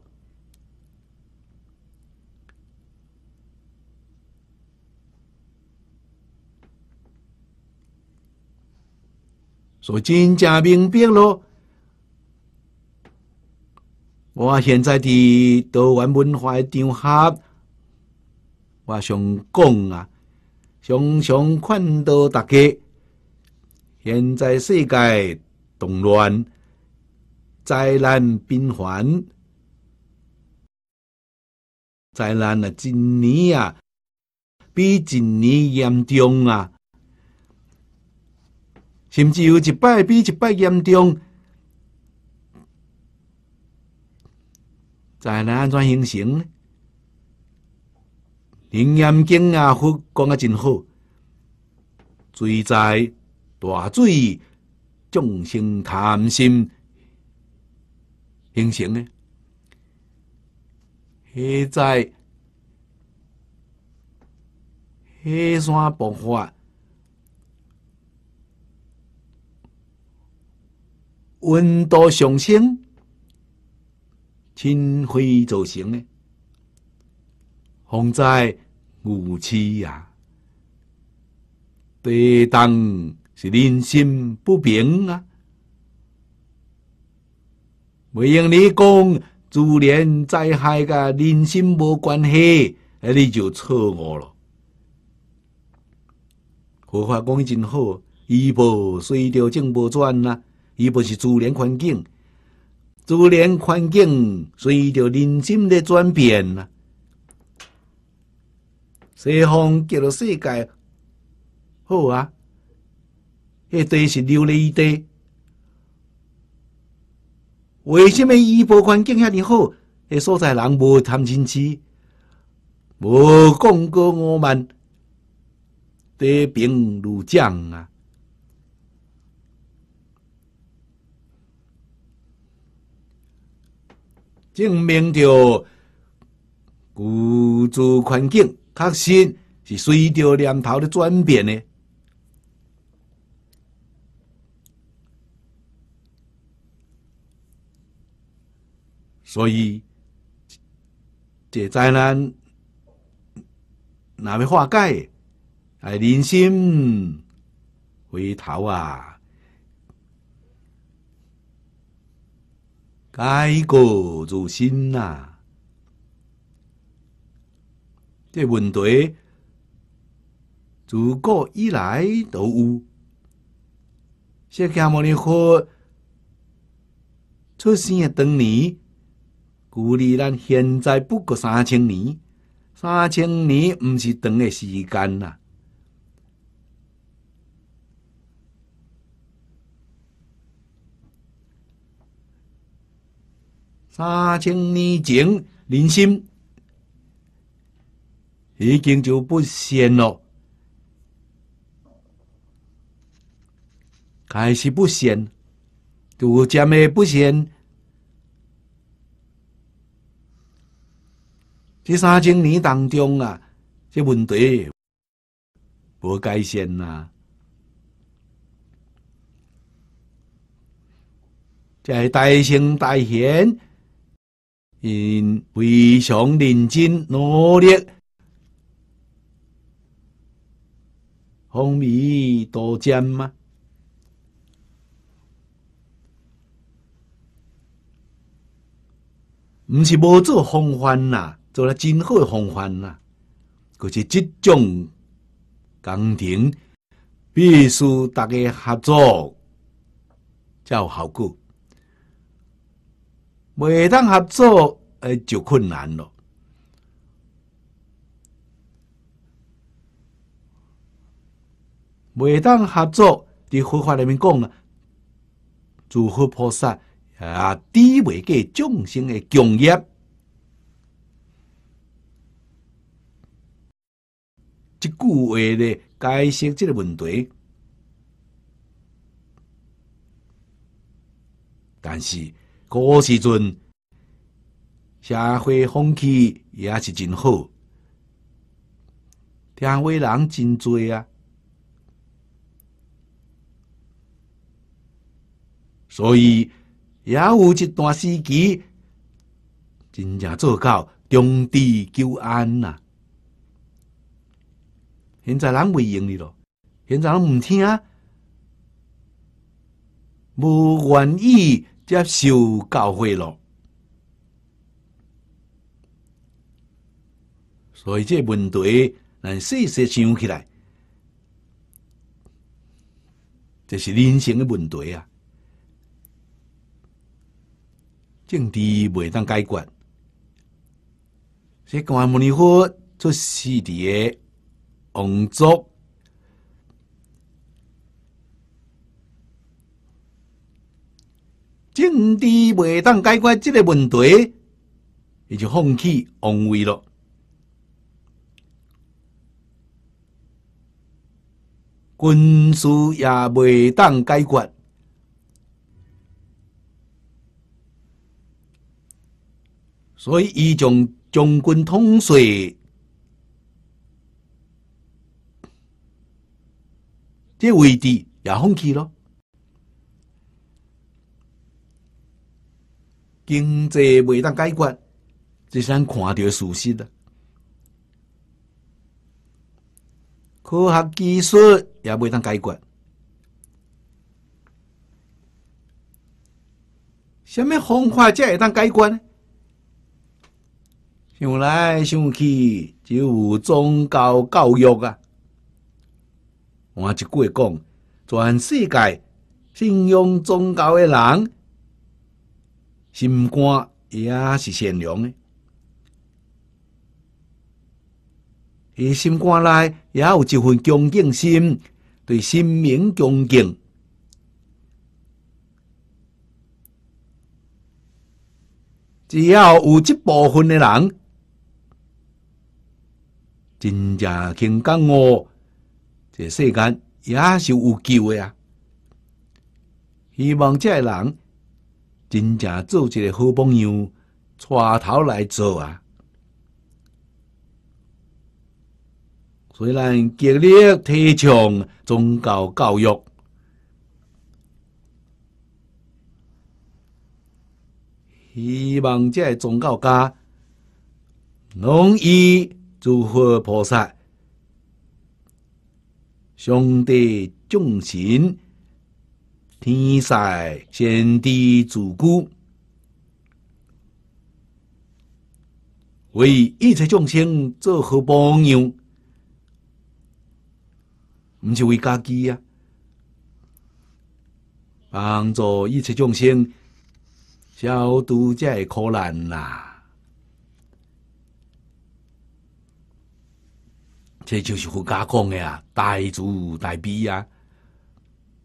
所以金家兵变咯。我现在的台湾文化的场合，我想讲啊，想想看到大家。现在世界动乱，灾难频繁，灾难啊！今年啊，比今年严重啊，甚至有一摆比一摆严重。灾难安怎形成呢？林彦景啊，福讲啊真好，最灾。大水，众生贪心，形成呢？黑灾，黑山爆发，温度上升，尘灰组成呢？洪灾、雾气呀，地震。是人心不平啊！未用你讲自然灾害甲人心无关系，啊，你就错误了。佛法讲真好，伊无随着正波转呐，伊无是自然环境，自然环境随着人心的转变呐。西方极乐世界好啊！诶，地是留了一地。为什么医保环境遐尼好？诶，所在人无贪钱钱，无讲过我们得病如将啊，证明着雇主环境确实，是随着念头的转变呢。所以，这灾难哪会化解？哎，人心回头啊，改过自新呐。这问题，自古以来都有。先干么呢？和出生也等你。距离咱现在不过三千年，三千年毋是长的时间呐。三千年前，人心已经就不鲜了，开始不鲜，逐渐的不鲜。这三千年当中啊，这问题无改善呐。在大兴大显，因非常认真努力，风雨多艰吗？唔是无做风帆呐。做了真好诶方法啦，佢是即种工程，必须大家合作，才有效果。未当合作，诶，就困难咯。未当合作，伫佛法里面讲啊，诸佛菩萨啊，抵未过众生诶，供业。一句话咧解释这个问题，但是古时阵社会风气也是真好，听话人真多啊，所以也有一段时期真正做到中治久安呐。现在人未用你咯，现在人毋听，无愿意接受教会咯。所以这问题，咱细细想起来，这是人生的问题啊。政治袂当解决，所以讲话茉莉做死底王族政治未当解决即个问题，伊就放弃王位了。军事也未当解决，所以伊将将军统帅。这位置也放弃咯，经济未当解决，这是咱看到事实了。科学技术也未当解决，什么方法才会当解决？呢？想来想去，只有宗教教育啊。一句话讲，全世界信仰宗教的人，心肝也是善良的。伊心肝内也有一份恭敬心，对心明恭敬。只要有这部分的人，真正听讲哦。这世间也是有救的啊！希望这人真正做一个好朋友，带头来做啊！虽然极力提倡宗教教育，希望这宗教家能以诸佛菩萨。上帝众神、天灾先帝主顾，为一切众生做好榜样，毋是为家己啊，帮助一切众生消度解苦难啊。这就是佛家讲的呀，大做大悲呀。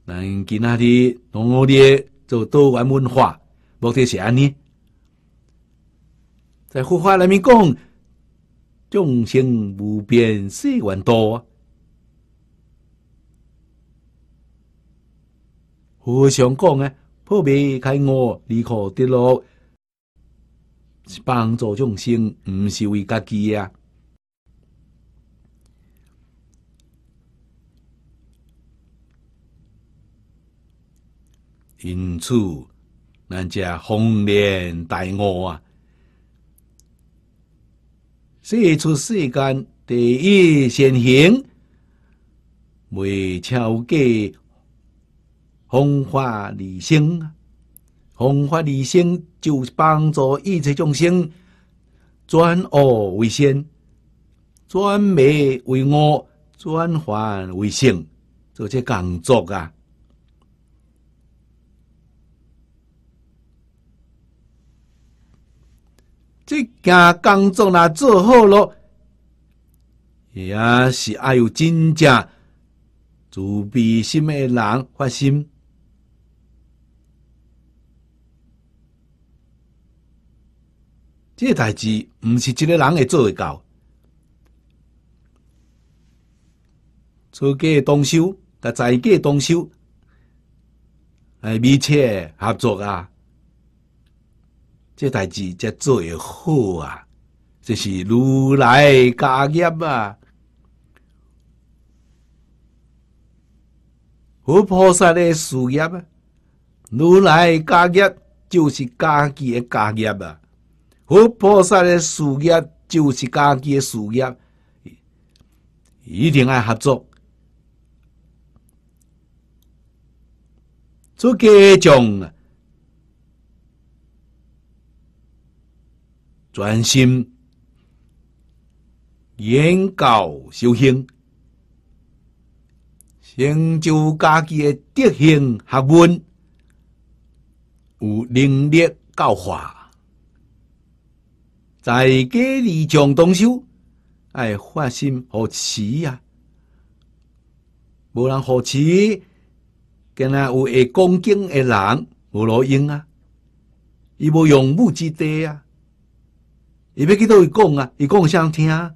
咱今仔日同我啲做多元文化，目的是安尼。在佛法里面讲，众生无边是万多。和尚讲呢，破灭开我离苦得乐，帮助众生唔是为家己啊。因此，咱家红莲大恶啊，谁出世间第一现行，未超过红花立性啊。红花立性就帮助一切众生转恶为善，转美为恶，转凡为圣，做这工作啊。这件工作若做好咯，也是要有真正慈悲心的人发心。这代志毋是一个人会做会到，初阶动手，但再阶动手，哎，密切合作啊！这代志才做也好啊，这是如来家业啊，佛菩萨的事业，啊，如来家业就是家己的家业啊，佛菩萨的事业就是家己的事业，一定要合作，做这种。专心研究修行，成就家己的德行学问，有能力教化，在家里种东西，哎，发心好持呀！无人好持，跟那有会恭敬的人无路用啊！伊无用武之地啊！伊要去倒位讲啊，伊讲想听啊，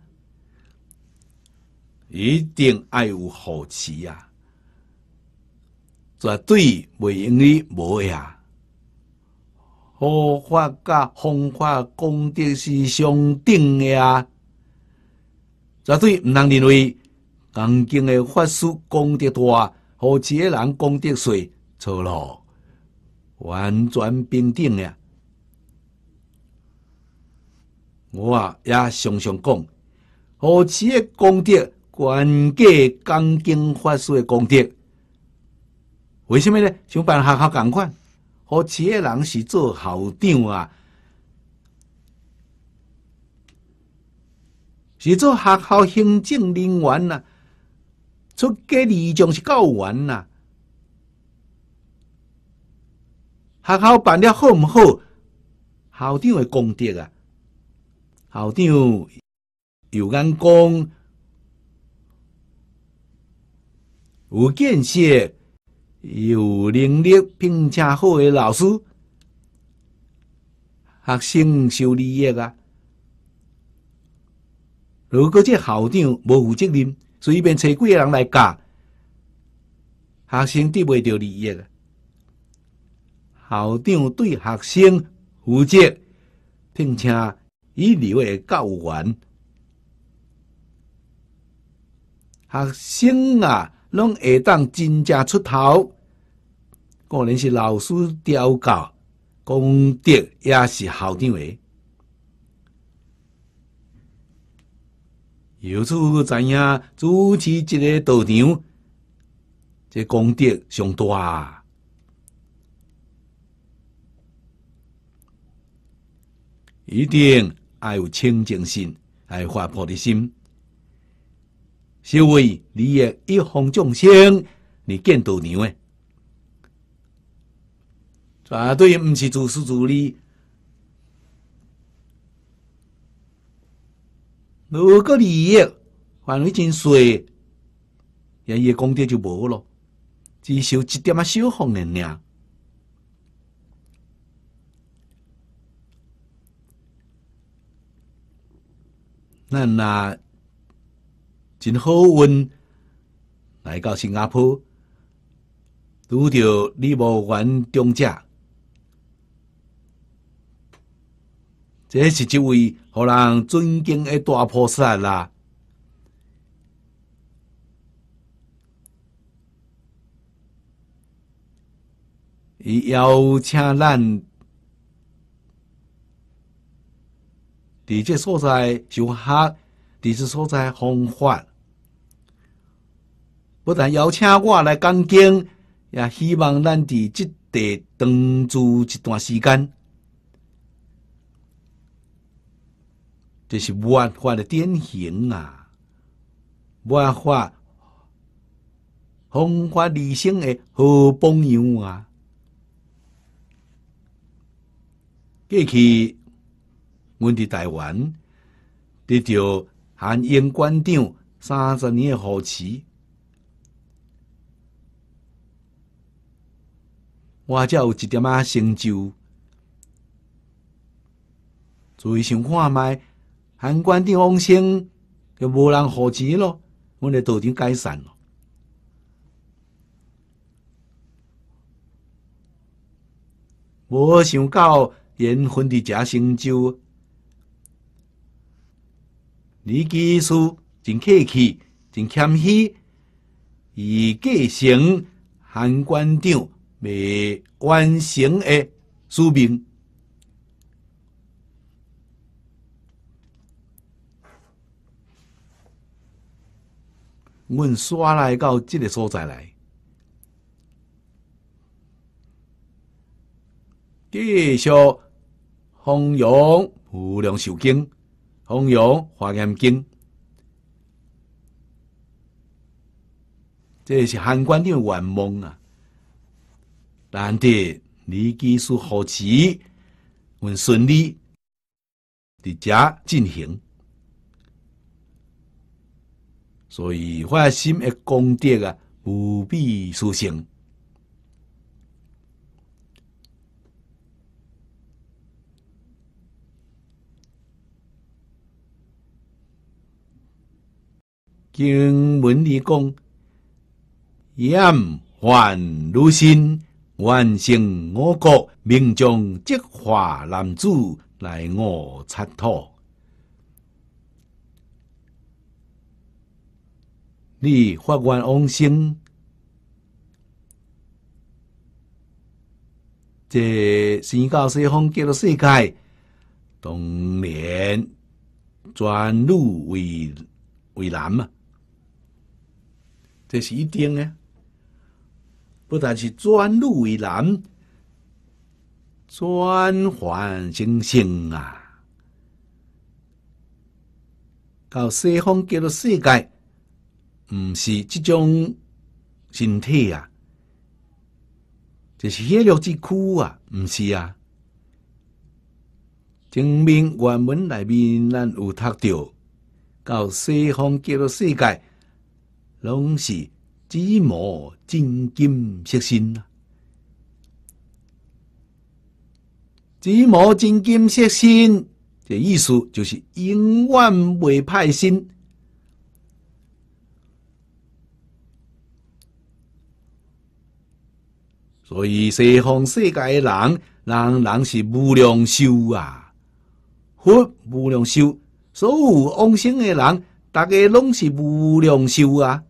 一定爱有好奇啊，绝对袂用易无呀，佛法甲方法功德是相等的啊。绝对毋通认为，当经的法师功德大，好几的人功德小，错咯，完全平等呀。我啊也常常讲，何其的功德，关键钢筋发誓的功德，为什么呢？想办学校同款，何其的人是做校长啊，是做学校行政人员呐，出格二种是教员呐，学校办了好毋好，校长的功德啊。校长有眼光，有见识，有能力，并且好的老师，学生受利益啊。如果即校长无负责任，随便找几个人来教，学生得袂到利益啊。校长对学生负责，并且。一流嘅教员，学生啊，拢会当真正出头。可能是老师调教，功德也是校长位。由此知影主持一个道场，这功德上大，一定爱有清净心，爱有发菩提心，是为你益一方众生，你见度牛诶，绝对毋是自私自利。如果你要范围真小，人也功德就无咯，只收一点仔小红能量。咱呐真好运来到新加坡，遇到李伯源中者，这是一位互人尊敬的大菩萨啦。伊邀请咱。地这所在修学，地这所在方法，不但邀请我来讲经，也希望咱地即地长住一段时间，这是万法的典型啊！万法、风法、理行的好榜样啊！过去阮伫台湾得到韩英官长三十年的好奇，我有一点啊成就。注意想看唛，韩官长王生就无人好奇了，阮诶道场解散了。无想到缘分伫遮成就。李基思真客气，真谦虚，以继承韩馆长未完成的使命。阮刷来到这个所在来，继续弘扬无量寿经。弘扬华严经，这是汉官的愿望啊！难得你技术好，奇很顺利地家进行，所以发心的功德啊，无比殊胜。经文里讲：愿还如心，完成我国名将、激化男子来我参托。你发愿往生，这身教、西方极乐世界，同年转入为为南嘛。这是一定诶。不但是转入为难，转换成性啊！到西方去了世界，毋是即种身体啊，就是血肉之躯啊，毋是啊。证明原文内边咱有读到，到西方去了世界。拢是子母真金色身呐，子母金金色身，这意思就是永远袂歹心。所以西方世界诶人，人人是无量修啊，佛无量修，所有往生诶人，大家拢是无量修啊。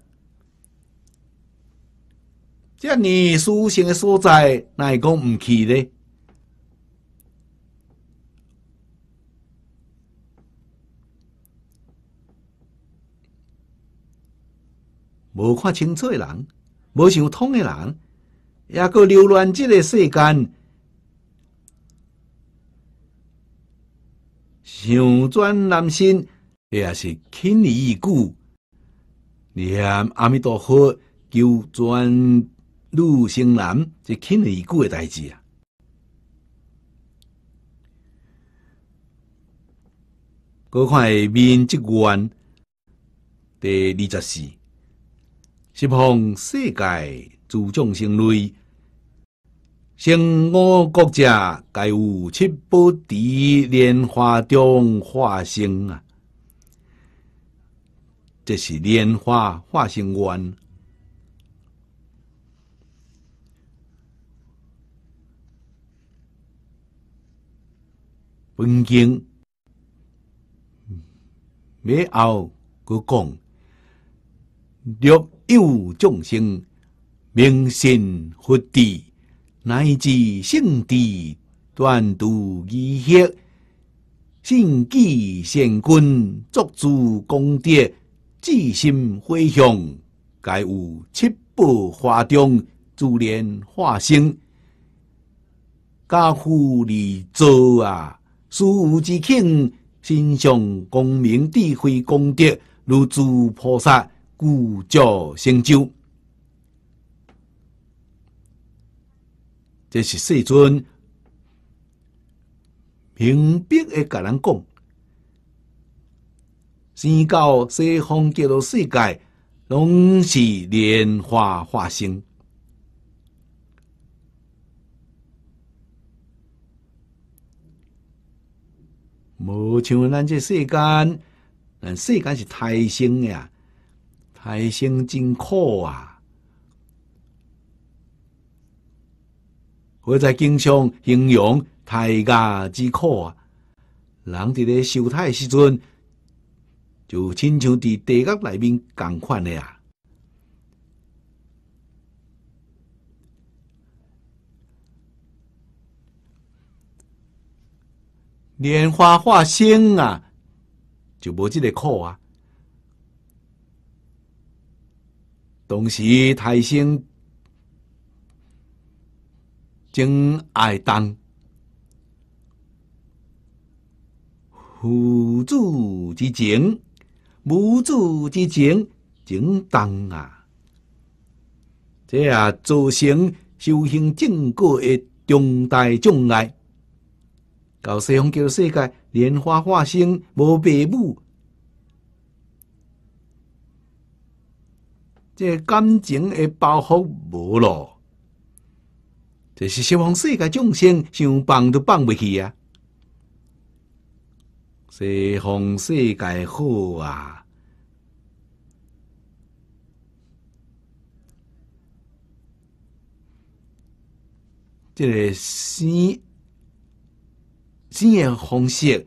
这你修行的所在，哪会讲唔去呢？无看清楚的人，无想通的人，也个流乱这个世间，想转南心也是轻你易举，念阿弥陀佛，求转。入生难，是千古的代志啊！国海面职官第二十四，是方世界诸众生类，成我国家，该有七宝池莲花中化生啊！这是莲花化生观。文经，尾后个讲，六有众生，明心惑地，乃至圣地，断度疑惑，信记善根，作诸功德，至心回向，该有七宝花中，自然化生，家父李周啊。殊无之庆，心向光明，智慧功德，如诸菩萨，故叫成就。这是世尊平白甲人讲，生到西方极乐世界，拢是莲花化身。无像咱这世间，咱世间是泰生呀，泰生真苦啊！我在经常形容泰家之苦啊，人伫咧受泰时阵，就亲像伫地狱内面共款的啊。莲花化身啊，就无即个苦啊。当时太生真爱当父子之情，母子之情，正当啊，这也造成修行正果的重大障碍。到西方叫世界，莲花化生无别母。这感情的包袱无咯，这是西方世界众生想放都放不起啊！西方世界好啊，这个是。真嘅方式，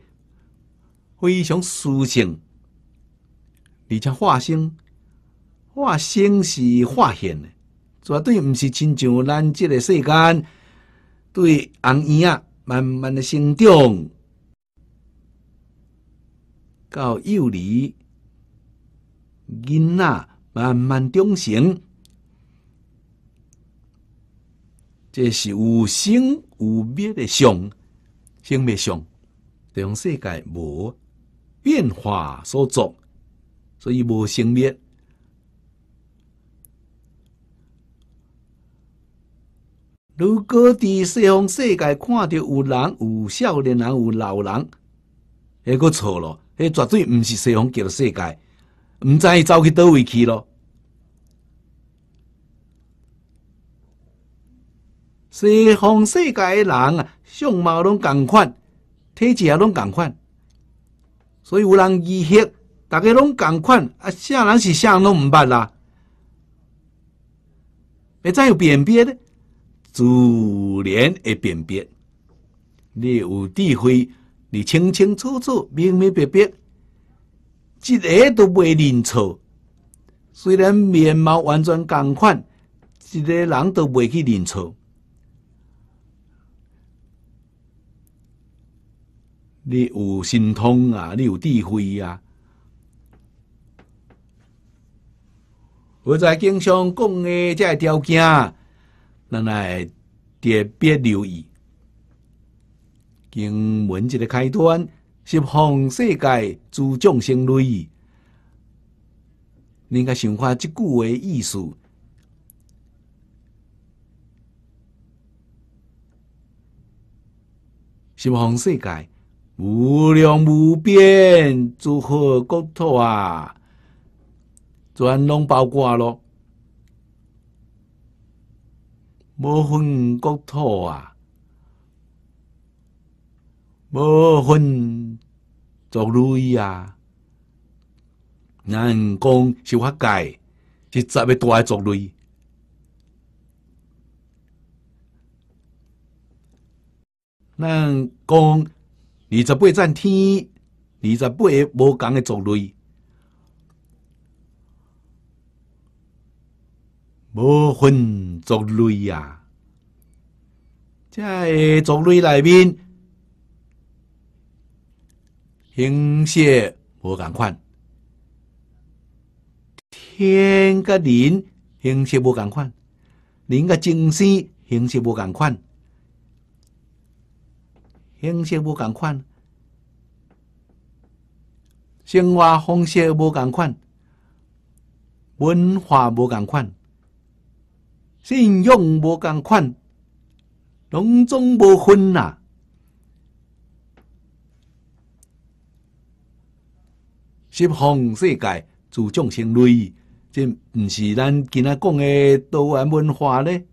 非常舒胜。而且化生，化生是化现的，绝对毋是亲像咱即个世间对红衣啊，慢慢的成长，到幼儿囡仔慢慢中型，这是无生无灭的相。生灭上，西方世界无变化所作，所以无生灭。如果伫西方世界看到有人有少年人有老人，迄搁错了，迄绝对毋是西方乐世界，毋知伊走去倒位去咯。西方世界诶人啊！相貌拢共款，体质也拢共款，所以有人疑惑，大家拢共款，啊，啥人是啥人，拢毋捌啦。会怎样辨别呢？自然会辨别。你有智慧，你清清楚楚、明明白白，一个都袂认错。虽然面貌完全共款，一个人都袂去认错。你有神通啊！你有智慧啊。我在经常讲的这条件，咱来特别留意。经文字个开端，是方世界诸众生类，你应该想看即句的意思。是方世界。无量无边，诸佛国土啊，全拢包括咯。无分国土啊，无分作类啊。南讲修法界是十倍大族作累，南二十八站天，二十八无同的族类，无分族类呀。在族类内面，形式无同款。天甲人形式无同款，人甲精神形式无同款。形式无共款，生活方式无共款，文化无共款，信用无共款，拢总无分呐。西方世界注众生类，这毋是咱今仔讲诶多元文化咧？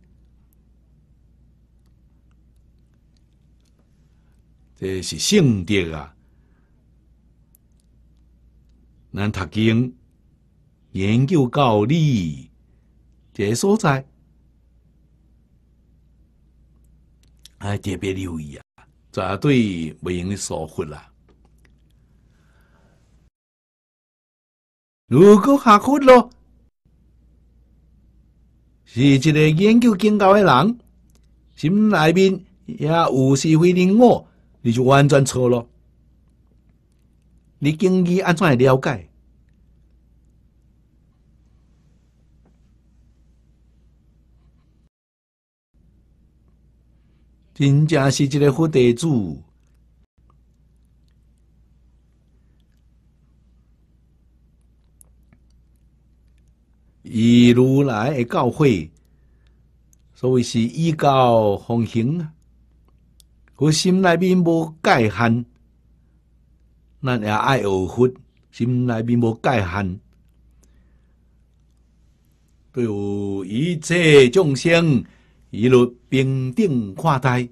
是性德啊！咱读经、研究教理，这所在哎特别留意啊，绝对袂用得疏忽啦。如果下开咯，是一个研究经教的人，心内面也有是非领悟。你就完全错了。你根据安怎来了解？真正是一个福德主，以如来的教诲，所谓是依教奉行啊。我心内面无界限，咱也爱学佛，心内面无界限，对，有一切众生，一路平等看待。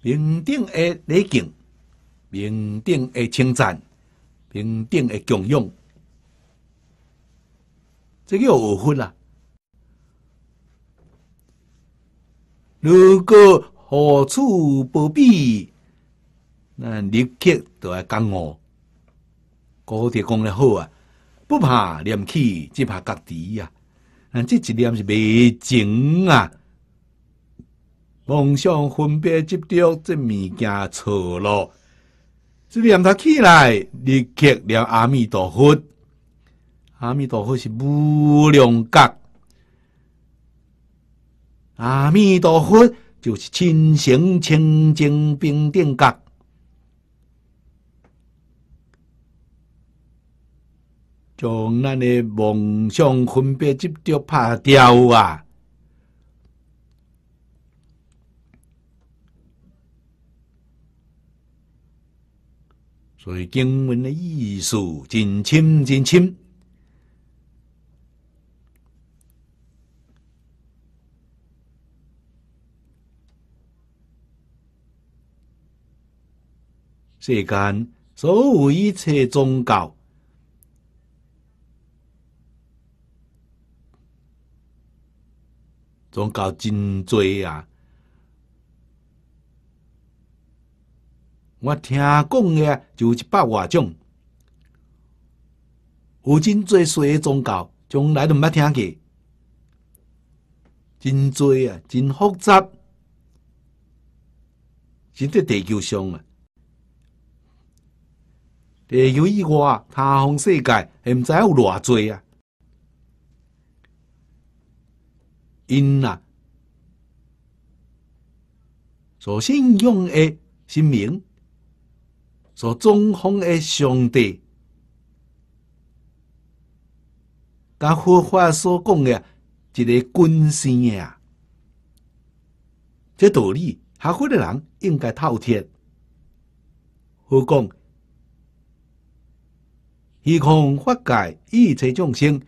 平等的礼敬，平等的称赞，平等的共用，这叫有佛啦。如果何处不必，那立刻都要讲我。高天讲的好啊，不怕念起，只怕家己啊。那这一念是未情啊，妄想分别执着，这物件错了。这念他起来，立刻念阿弥陀佛。阿弥陀佛是无量隔。阿弥陀佛，就是清醒清净平定觉，将咱的梦想分别执着拍掉啊！所以经文的意思真深真深。世间所有一切宗教，宗教真多啊！我听讲的就一百外种。有真最衰的宗教，从来都捌听过，真多啊，真复杂，是在地球上啊。地球以外，他方世界，还唔知有偌济啊？因啊，所信用诶，心明；所中风诶，上帝，甲佛法所讲嘅，一个关心嘅呀。这道理，下苦的人应该掏贴。何讲？虚空法界，一切众生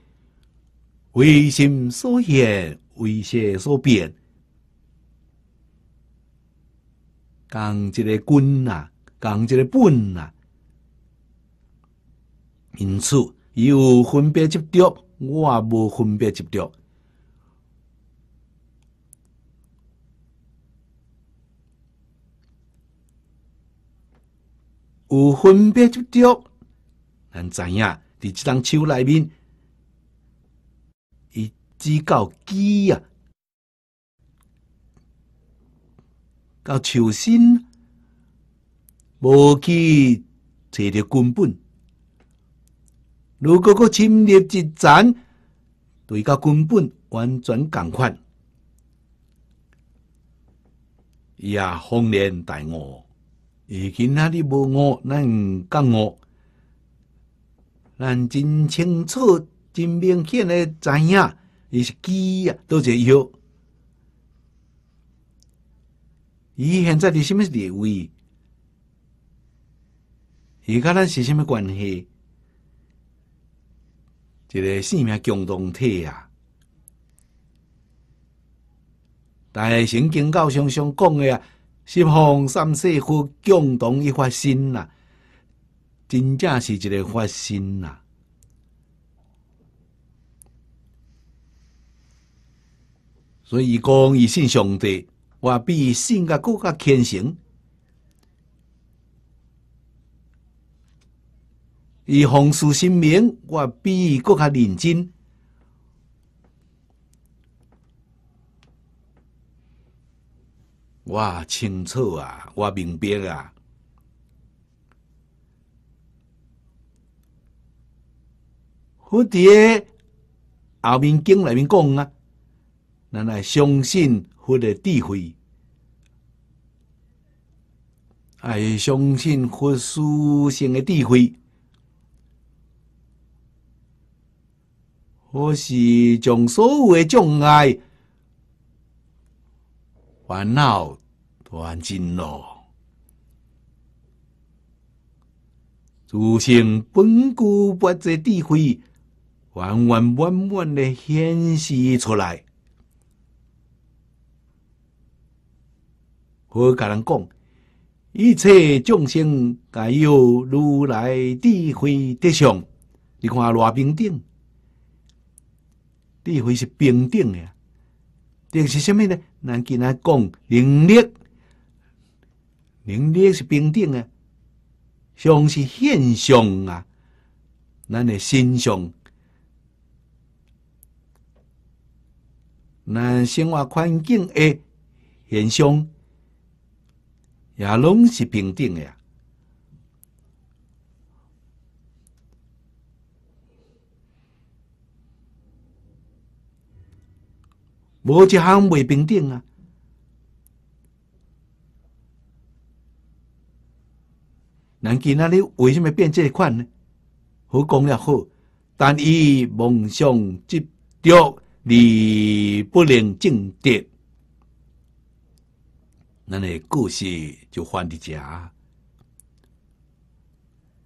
为心所现，为色所变。讲这个根啊，讲这个本啊，因此有分别就着，我无分别就着。有分别就着，咱知影伫即张手内面，伊只到机呀，到潮心无机，这着根本。如果佮侵入一层，对佮根本完全共款。伊啊，红脸大我，伊今哪里？无我，能教我。咱真清楚、真明显的知影，伊是基呀，多侪有。伊现在伫什么地位？伊甲咱是什么关系？一个生命共同体啊！但神经教上上讲的啊，是放三水湖，共同一发心呐。真正是一个发心呐，所以讲伊信上帝，我比信个国较虔诚；伊奉事心明，我比伊国较认真。我清楚啊，我明白啊。我伫后面经内面讲啊，咱来相信佛的智慧，爱相信佛属性的智慧，或是将所有的障碍、烦恼断尽喽。诸性本具不智智慧。完完满满的显示出来。我跟人讲，一切众生皆有如来智慧德相。你看，偌平等，智慧是平等的。等是什么呢？咱今仔讲能力，能力是平等的，相是现象啊，咱的心上咱生活环境的现象也拢是平等的呀，无一项袂平等啊？咱今仔日为什么变这款呢？好讲也好，但伊梦想执着。你不能正典，那你故事就犯的假，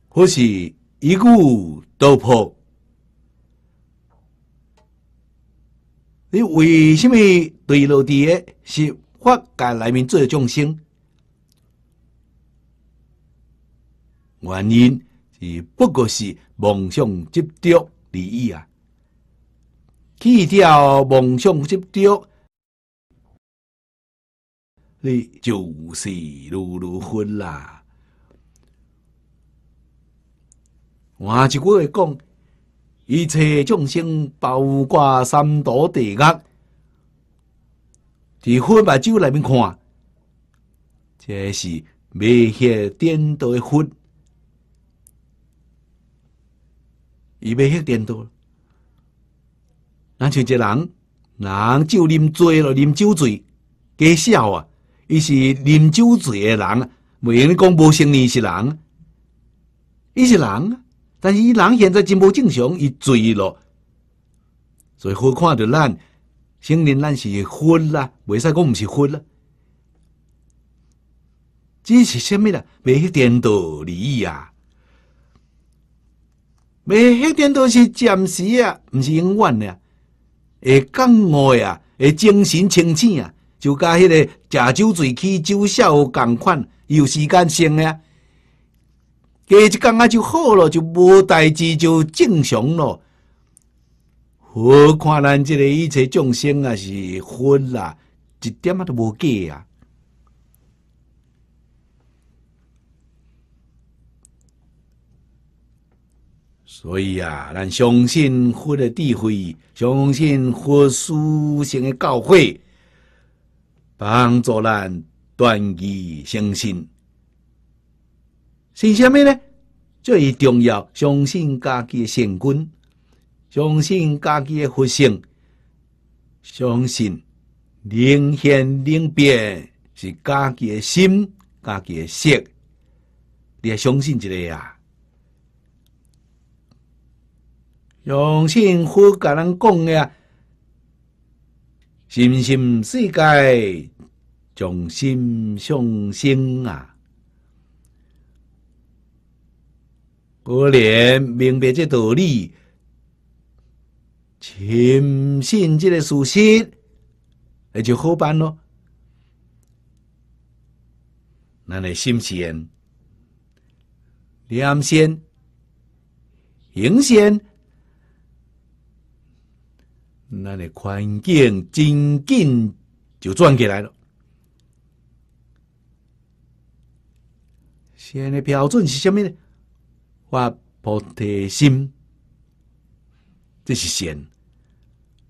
或是一句道破，你为什么对落地的是法界里面最众生？原因是不过是梦想执着而已啊。一条梦想执着，你就是如如昏啦。我一句话讲，一切众生包括三毒地狱，伫火目酒内面看，这是没些颠倒的火，伊没些颠倒。咱像一个人，人酒啉醉了，啉酒醉，假笑啊！伊是啉酒醉的人啊，袂用讲无成年是人，伊是人，但是伊人现在真无正常，伊醉了，所以好看着咱成年咱是昏啦，袂使讲毋是昏啦，这是虾米啦？未迄颠倒而已啊？未迄颠倒，是暂时啊，毋是永远的。会讲话啊，会精神清醒啊，就甲迄个食酒醉起酒少共款，有时间性啊，加一工啊就好咯，就无代志就正常咯。何看咱即个一切众生啊是昏啦，一点啊都无假啊。所以啊，咱相信佛的智慧，相信佛书上的教诲，帮助咱断疑生信。信什么呢？最重要，相信家己的善根，相信家己的佛性，相信灵现灵变是家己的心，家己的色，你要相信一个呀。用心甲咱讲呀，心心世界，用心相信啊！果然明白这道理，深信这个事实，那就好办咯。咱的心先，念先，影先。那诶环境真紧就转起来了。仙诶标准是什？么呢？发菩提心，这是仙。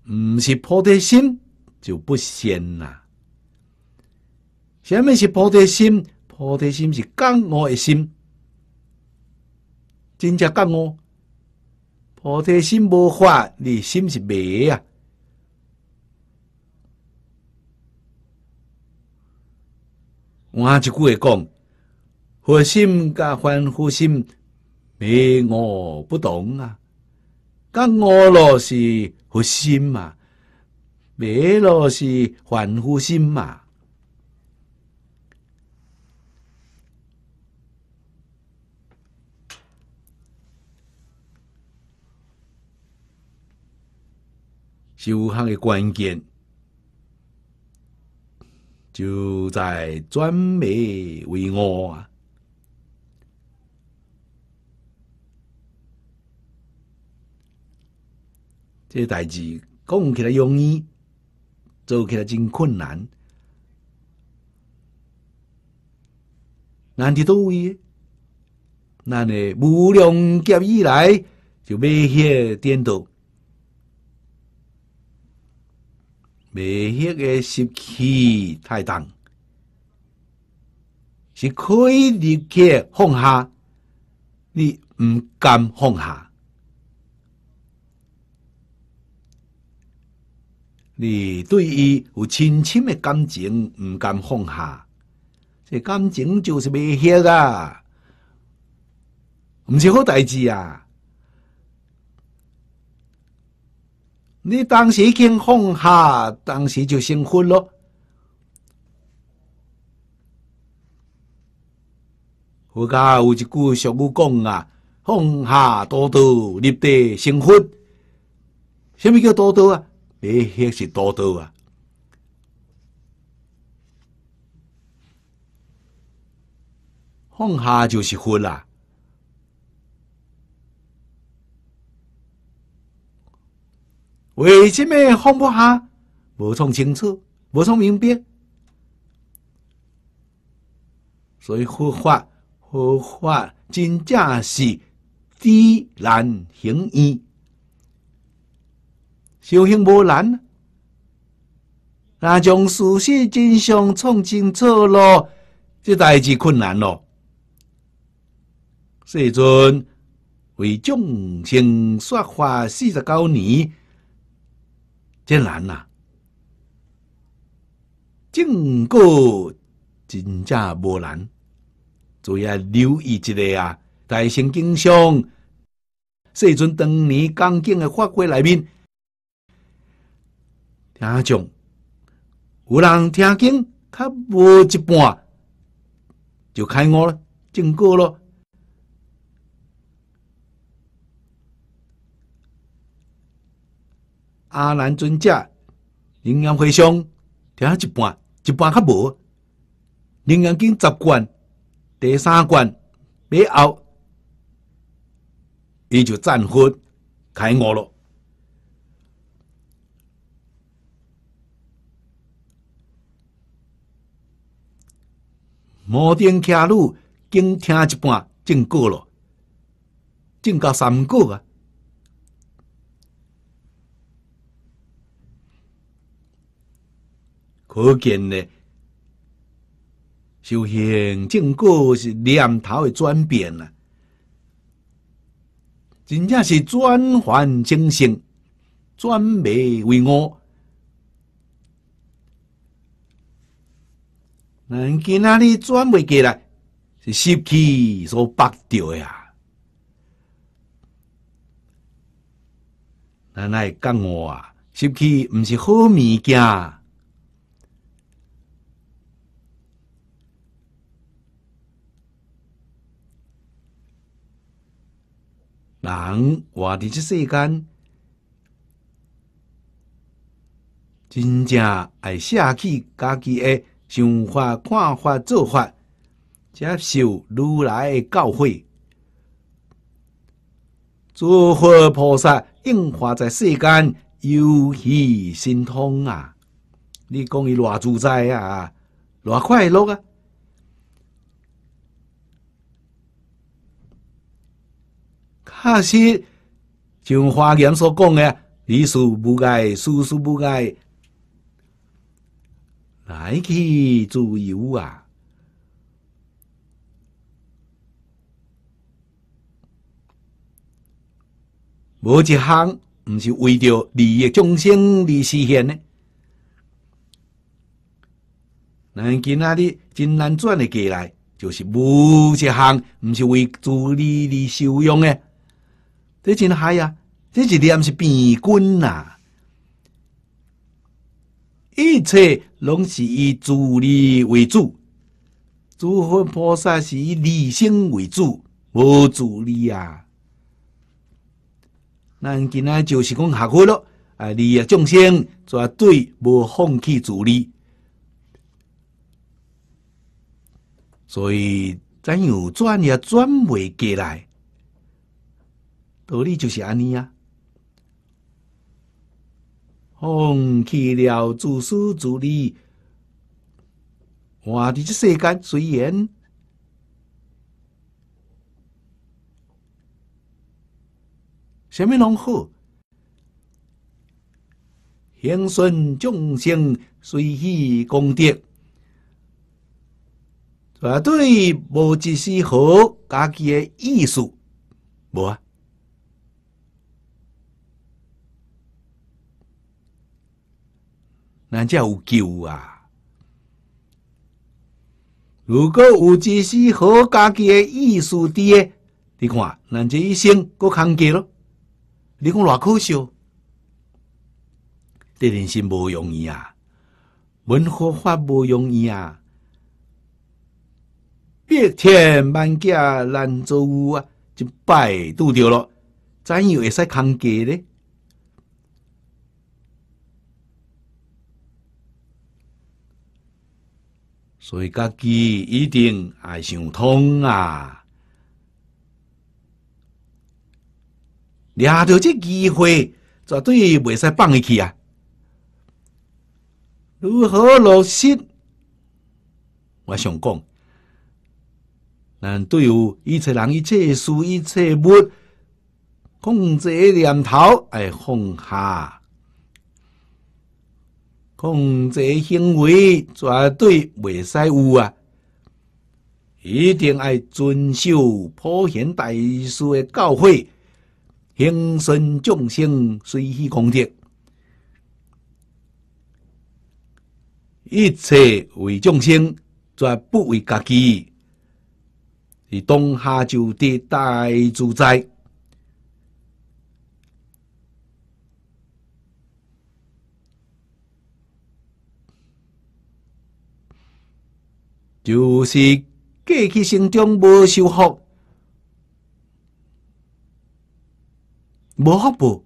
不是菩提心就不仙啦。什么是菩提心？菩提心是降我诶心，真正降我。菩提心无法，你心是白啊。换一句话讲，佛心甲凡夫心，白我不懂啊。甲我那是佛心嘛，白那是凡夫心嘛。修行个关键，就在转眉为恶啊！这代志讲起来容易，做起来真困难。难伫多位，咱诶无量劫以来，就买些颠倒。未一个湿气太重，是可以立刻放下，你唔敢放下，你对伊有亲亲的感情唔敢放下，这感情就是未歇啊，唔是好代志啊。你当时已经放下，当时就成火了。我家有一句俗语讲啊：“放下多多，立得成婚。”什么叫多多啊？灭火是多多啊。放下就是婚啦。为什么放不下？没弄清楚，没弄明白，所以佛法佛法真正是自然行易，修行无难。那将事实真相创清楚了，这代志困难了。世尊为众生说法四十九年。真难啊，整个真正无难，主要留意一下啊，在《圣经》上，世尊当年刚经的发规内面，听众有人听见他无一半就开悟了，整个了。阿兰尊者灵验和尚，听一半，一半较无灵验经十卷，第三卷尾后，伊就战佛开悟咯。摩顶开路，经听一半，正步咯，正到三个啊。可见呢，修行正果是念头的转变啊！真正是转换精神，转为为我。咱今仔日转没过来，是湿气所拔掉呀！奶奶讲我啊，湿气不是好物件。人活在世间，真正爱舍弃家己的想法、看法、做法，接受如来的教诲，做佛菩萨，应化在世间，游戏神通啊！你讲伊偌自在啊，偌快乐啊！还是像华严所讲的：“理事不改，事事不改，来去自由啊！”某一项不是为着利益众生而实现呢？咱今仔日金兰传》的过来，就是某一项不是为助你而受用的。这真嗨呀！这一点是病菌呐，一切拢是以自利为主，诸佛菩萨是以利生为主，无自力呀。咱今仔就是讲学会了啊，利益众生，绝对无放弃自力，所以咱有转也转未过来。道理就是安尼啊。放弃了自私自利，活你这世间随缘，什么拢好？行顺众生随喜功德，绝对，不只是好，加个意思，无啊。咱才有救啊！如果有一丝好家己意艺术的，你看，咱这一生过空坷咯。你讲偌可笑！这人生无容易啊，文化法无容易啊，别天万家难做啊，一拜拄着咯，怎样会使空坷咧？所以，家己一定爱想通啊！抓到这机会，绝对袂使放弃啊！如何落实？我想讲，那对于一切人、一切事、一切物，控制念头，爱放下。控制行为绝对袂使有啊，一定爱遵守普贤大师的教诲，行顺众生随喜功德，一切为众生，绝不为家己。是当下就地大自在。就是过去生中无收获，无福报。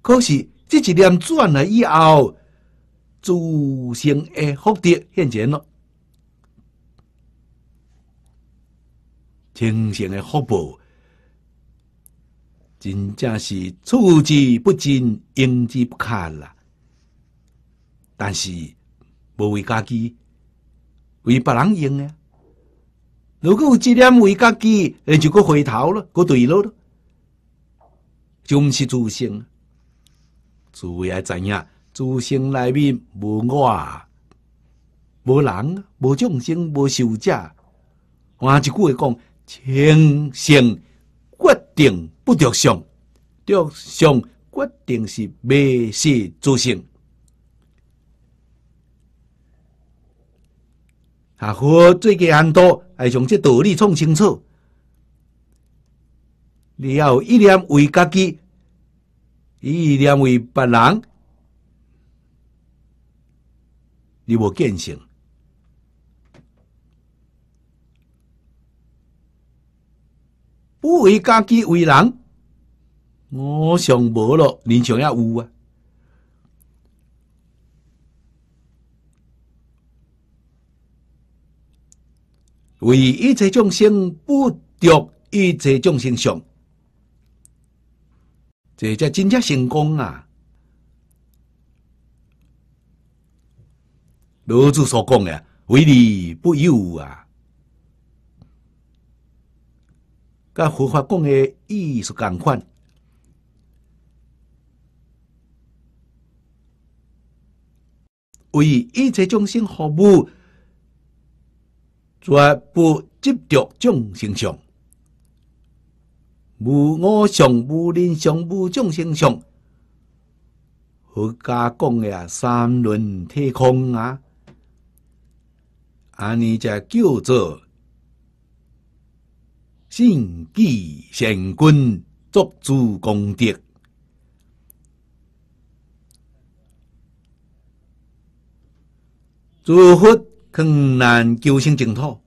可是，这一念转了以后，诸生的福德现前了，清净的福报，真正是处之不惊，应之不堪啦。但是，无为家己。为别人用啊！如果有一点为家己，诶，就个回头了，个对了咯，就毋是自诸位要知影，自信内面无我，无人，无众生，无受者。换一句话讲，清醒决定不得相，得相决定是迷失自信。啊！好，做件很多，爱将这道理创清楚。你要有意念为家己，一念为别人，你无见性，不为家己为人，我想无咯，你想要有啊？为一切众生，不得一切众生相，这才真正成功啊！老子所讲的“为利不有”啊，跟佛法讲的义是同款。为一切众生服务。绝不执着种形象，无我相、无人相、无种形象。佛家讲的啊，三轮体空啊，啊，你才叫做信具善根，做诸功德，诸佛困难救星净土，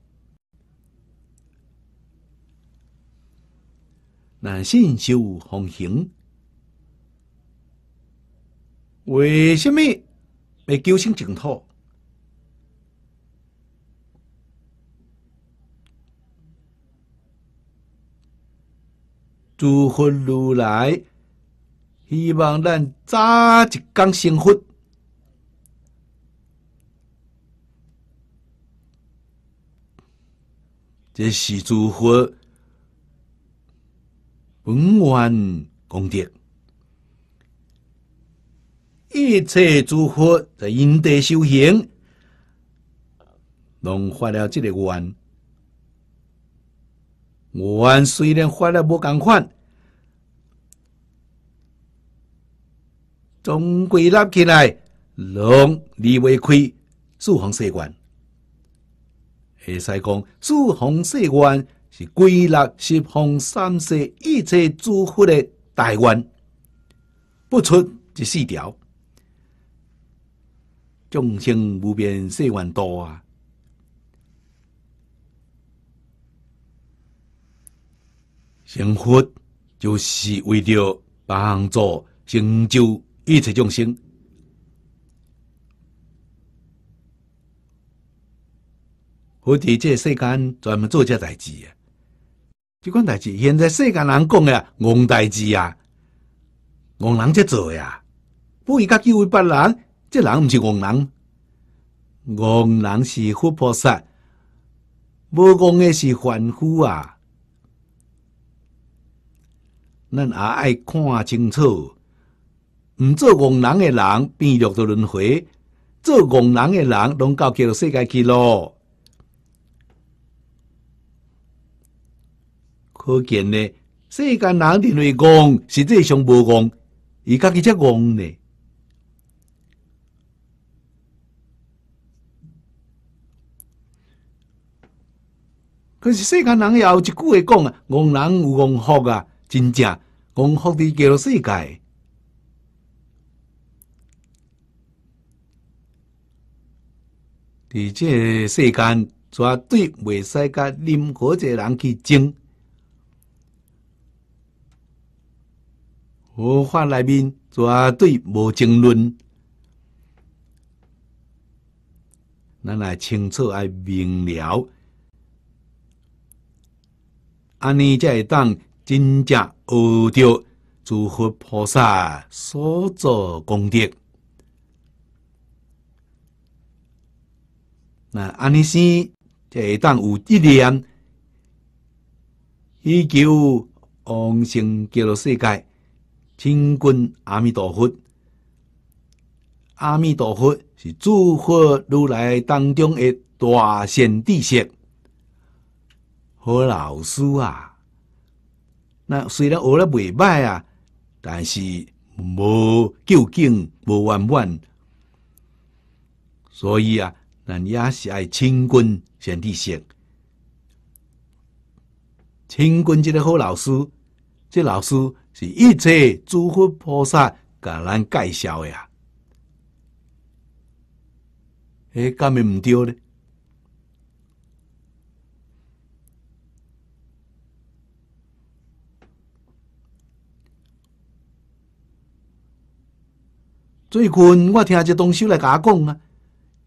难信修奉行。为什么没救星净土？诸佛如来希望咱早一天成佛。这是诸佛本愿功德，一切诸佛在因地修行，拢发了这个愿。愿虽然发了，无共款，终归拿起来，拢离未开，诸方世观。会使讲诸行世缘是归纳十方三世一切诸佛的大愿，不出这四条，众生无边，世缘多啊！幸福就是为着帮助成就一切众生。我哋即世间专门做只代志啊？即款代志，现在世间人讲诶，戆代志啊，戆人即做呀。不伊家叫为别人，即人毋是戆人，戆人是佛菩萨，无戆诶是凡夫啊。咱也爱看清楚，毋做戆人诶人变入咗轮回，做戆人诶人拢到叫到世界去咯。可见呢，世间人哋嚟讲，实际上无戆，伊家己只戆呢。可是世间人有一句话讲啊，戆人有戆福啊，真正戆福的叫做世界。伫这世间，绝对袂使甲任何一个人去争。佛法内面，绝对无争论，咱来清楚、爱明了。安尼弥会当真正学着诸佛菩萨所做功德。那安尼西这会当有一念，以求往生极乐世界。清君阿弥陀佛，阿弥陀佛是诸佛如来当中的大贤地士。好老师啊，那虽然学了未歹啊，但是无究竟，无圆满，所以啊，咱也是爱清君贤地士。清君即个好老师，这老师。是一切诸佛菩萨给咱介绍呀？诶，干咩唔对呢？最近我听一只东西来甲讲啊，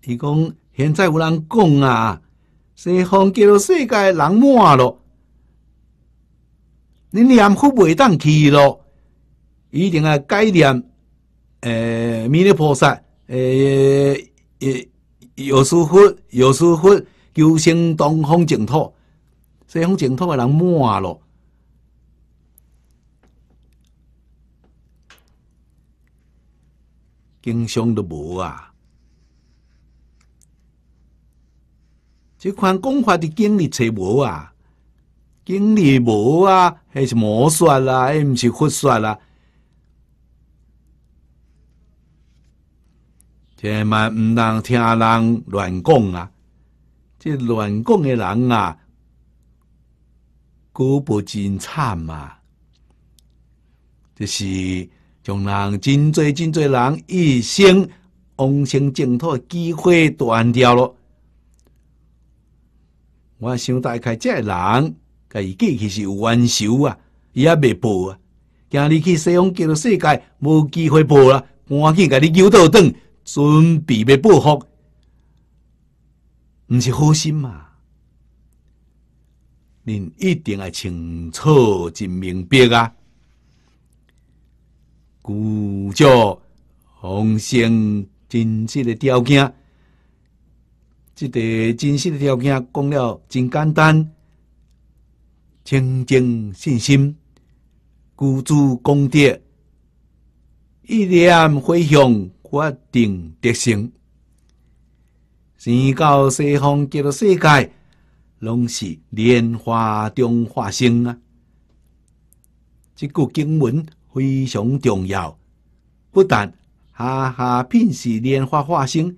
伊讲现在有人讲啊，西方极乐世界人满咯。你念佛袂当去咯，一定要改念诶弥勒菩萨，诶诶有师佛，有师佛，求生东方净土，西方净土的人满咯。经常都无啊，这款讲法的经力找无啊。经历无啊，迄是磨算啦，迄毋是佛算啦。千万毋通听人乱讲啊！即乱讲诶人啊，果不真惨啊！就是将人真侪真侪人一生往生净土机会断掉了。我想概即这人。家伊过去是有冤仇啊，伊也未报啊。今日去西方极乐世界无机会报啦，赶紧家你绕倒转，准备要报复，毋是好心嘛？恁一定要清楚真明白啊！故作红生真实的条件，即个真实的条件讲了真简单。清净信心，孤注功德，一念回向，决定得胜。生到西方极乐世界，拢是莲花中化生啊！这句经文非常重要。不但下下品是莲花化生，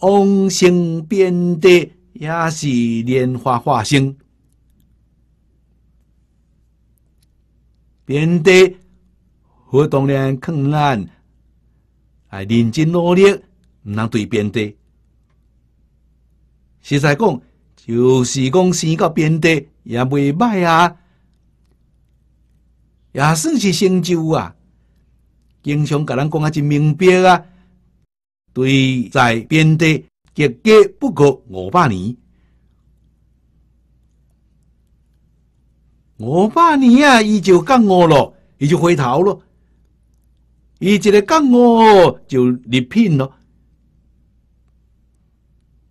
往生遍的也是莲花化生。变得活动量困难，哎，认真努力，毋能对变得。实在讲，就是讲生到变得也未歹啊，也算是成就啊。经常给人讲啊，真明白啊，对，在变地结果不过五百年。我把你呀，依旧降我了，伊就回头了，一个降干我就立品了，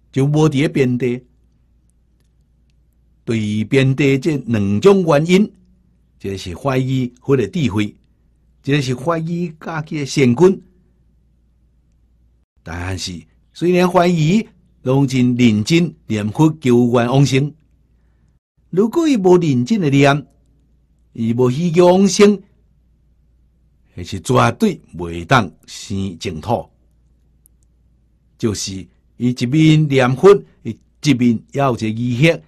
就无咧变地。对于变的这两种原因，这是怀疑或者诋毁，这是怀疑家己的善根。但是虽然怀疑，拢真认真念佛求愿往生。如果伊无认真诶念，伊无去用心，迄是绝对袂当生净土。就是伊一面念佛，伊一面有一个意念，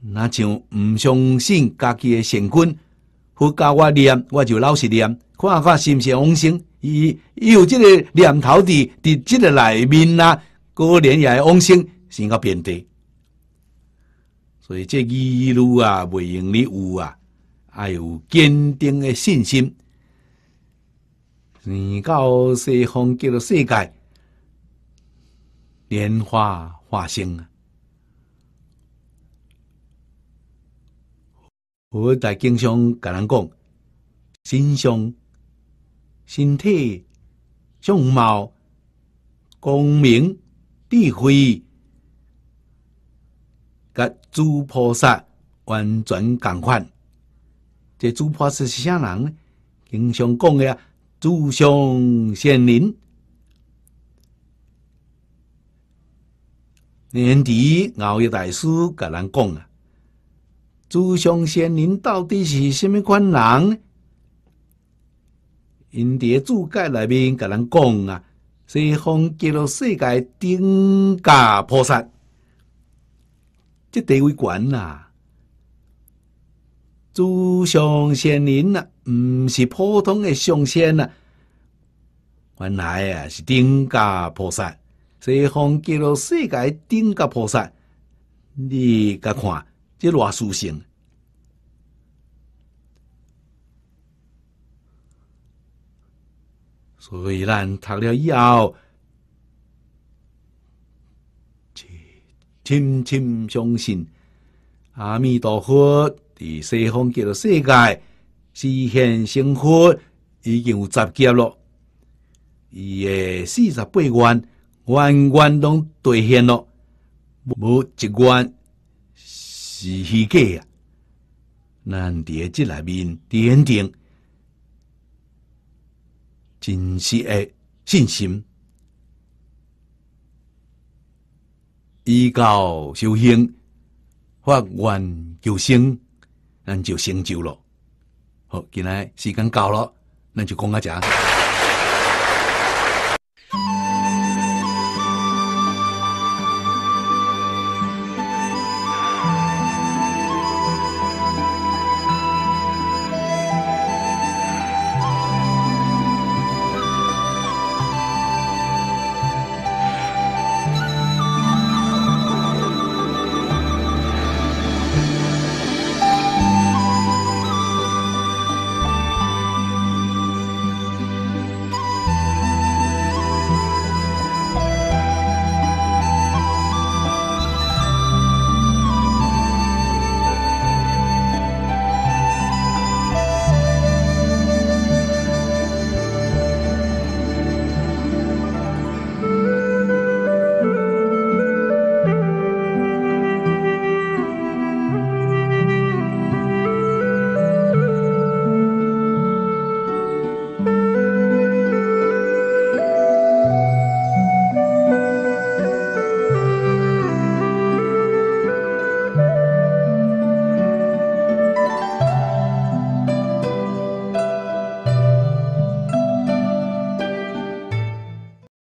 若像毋相信家己诶善根。佛教我念，我就老实念，看看是毋是往生。伊伊有即个念头伫伫即个内面啊，过然也会往生，生较遍地。所以这一路啊，未用你有啊，还有坚定的信心，你到西方叫做世界，莲花化生啊。佛在经上跟人讲，心胸，身体、相貌、功名、地位。甲诸菩萨完全共款，这诸菩萨是啥人呢？经常讲的啊，诸上仙灵，年底熬夜大师甲咱讲啊，诸上仙灵到底是啥物款人？因诶注解内面甲咱讲啊，是方极录世界顶价菩萨。这地位悬呐，诸上仙人呐，唔是普通的上仙呐，原来啊是顶家菩萨，西方极乐世界顶家菩萨，你甲看这偌殊胜。所以，咱读了以后。深深相信阿弥陀佛伫西方极乐世界实现成佛，已经有十劫了，伊的四十八愿，愿愿拢兑现了，无一愿是虚假啊！咱诶即内面坚定，真实的信心。依教修行，发愿求生，咱就成就了。好，今仔时间到了，咱就讲个讲。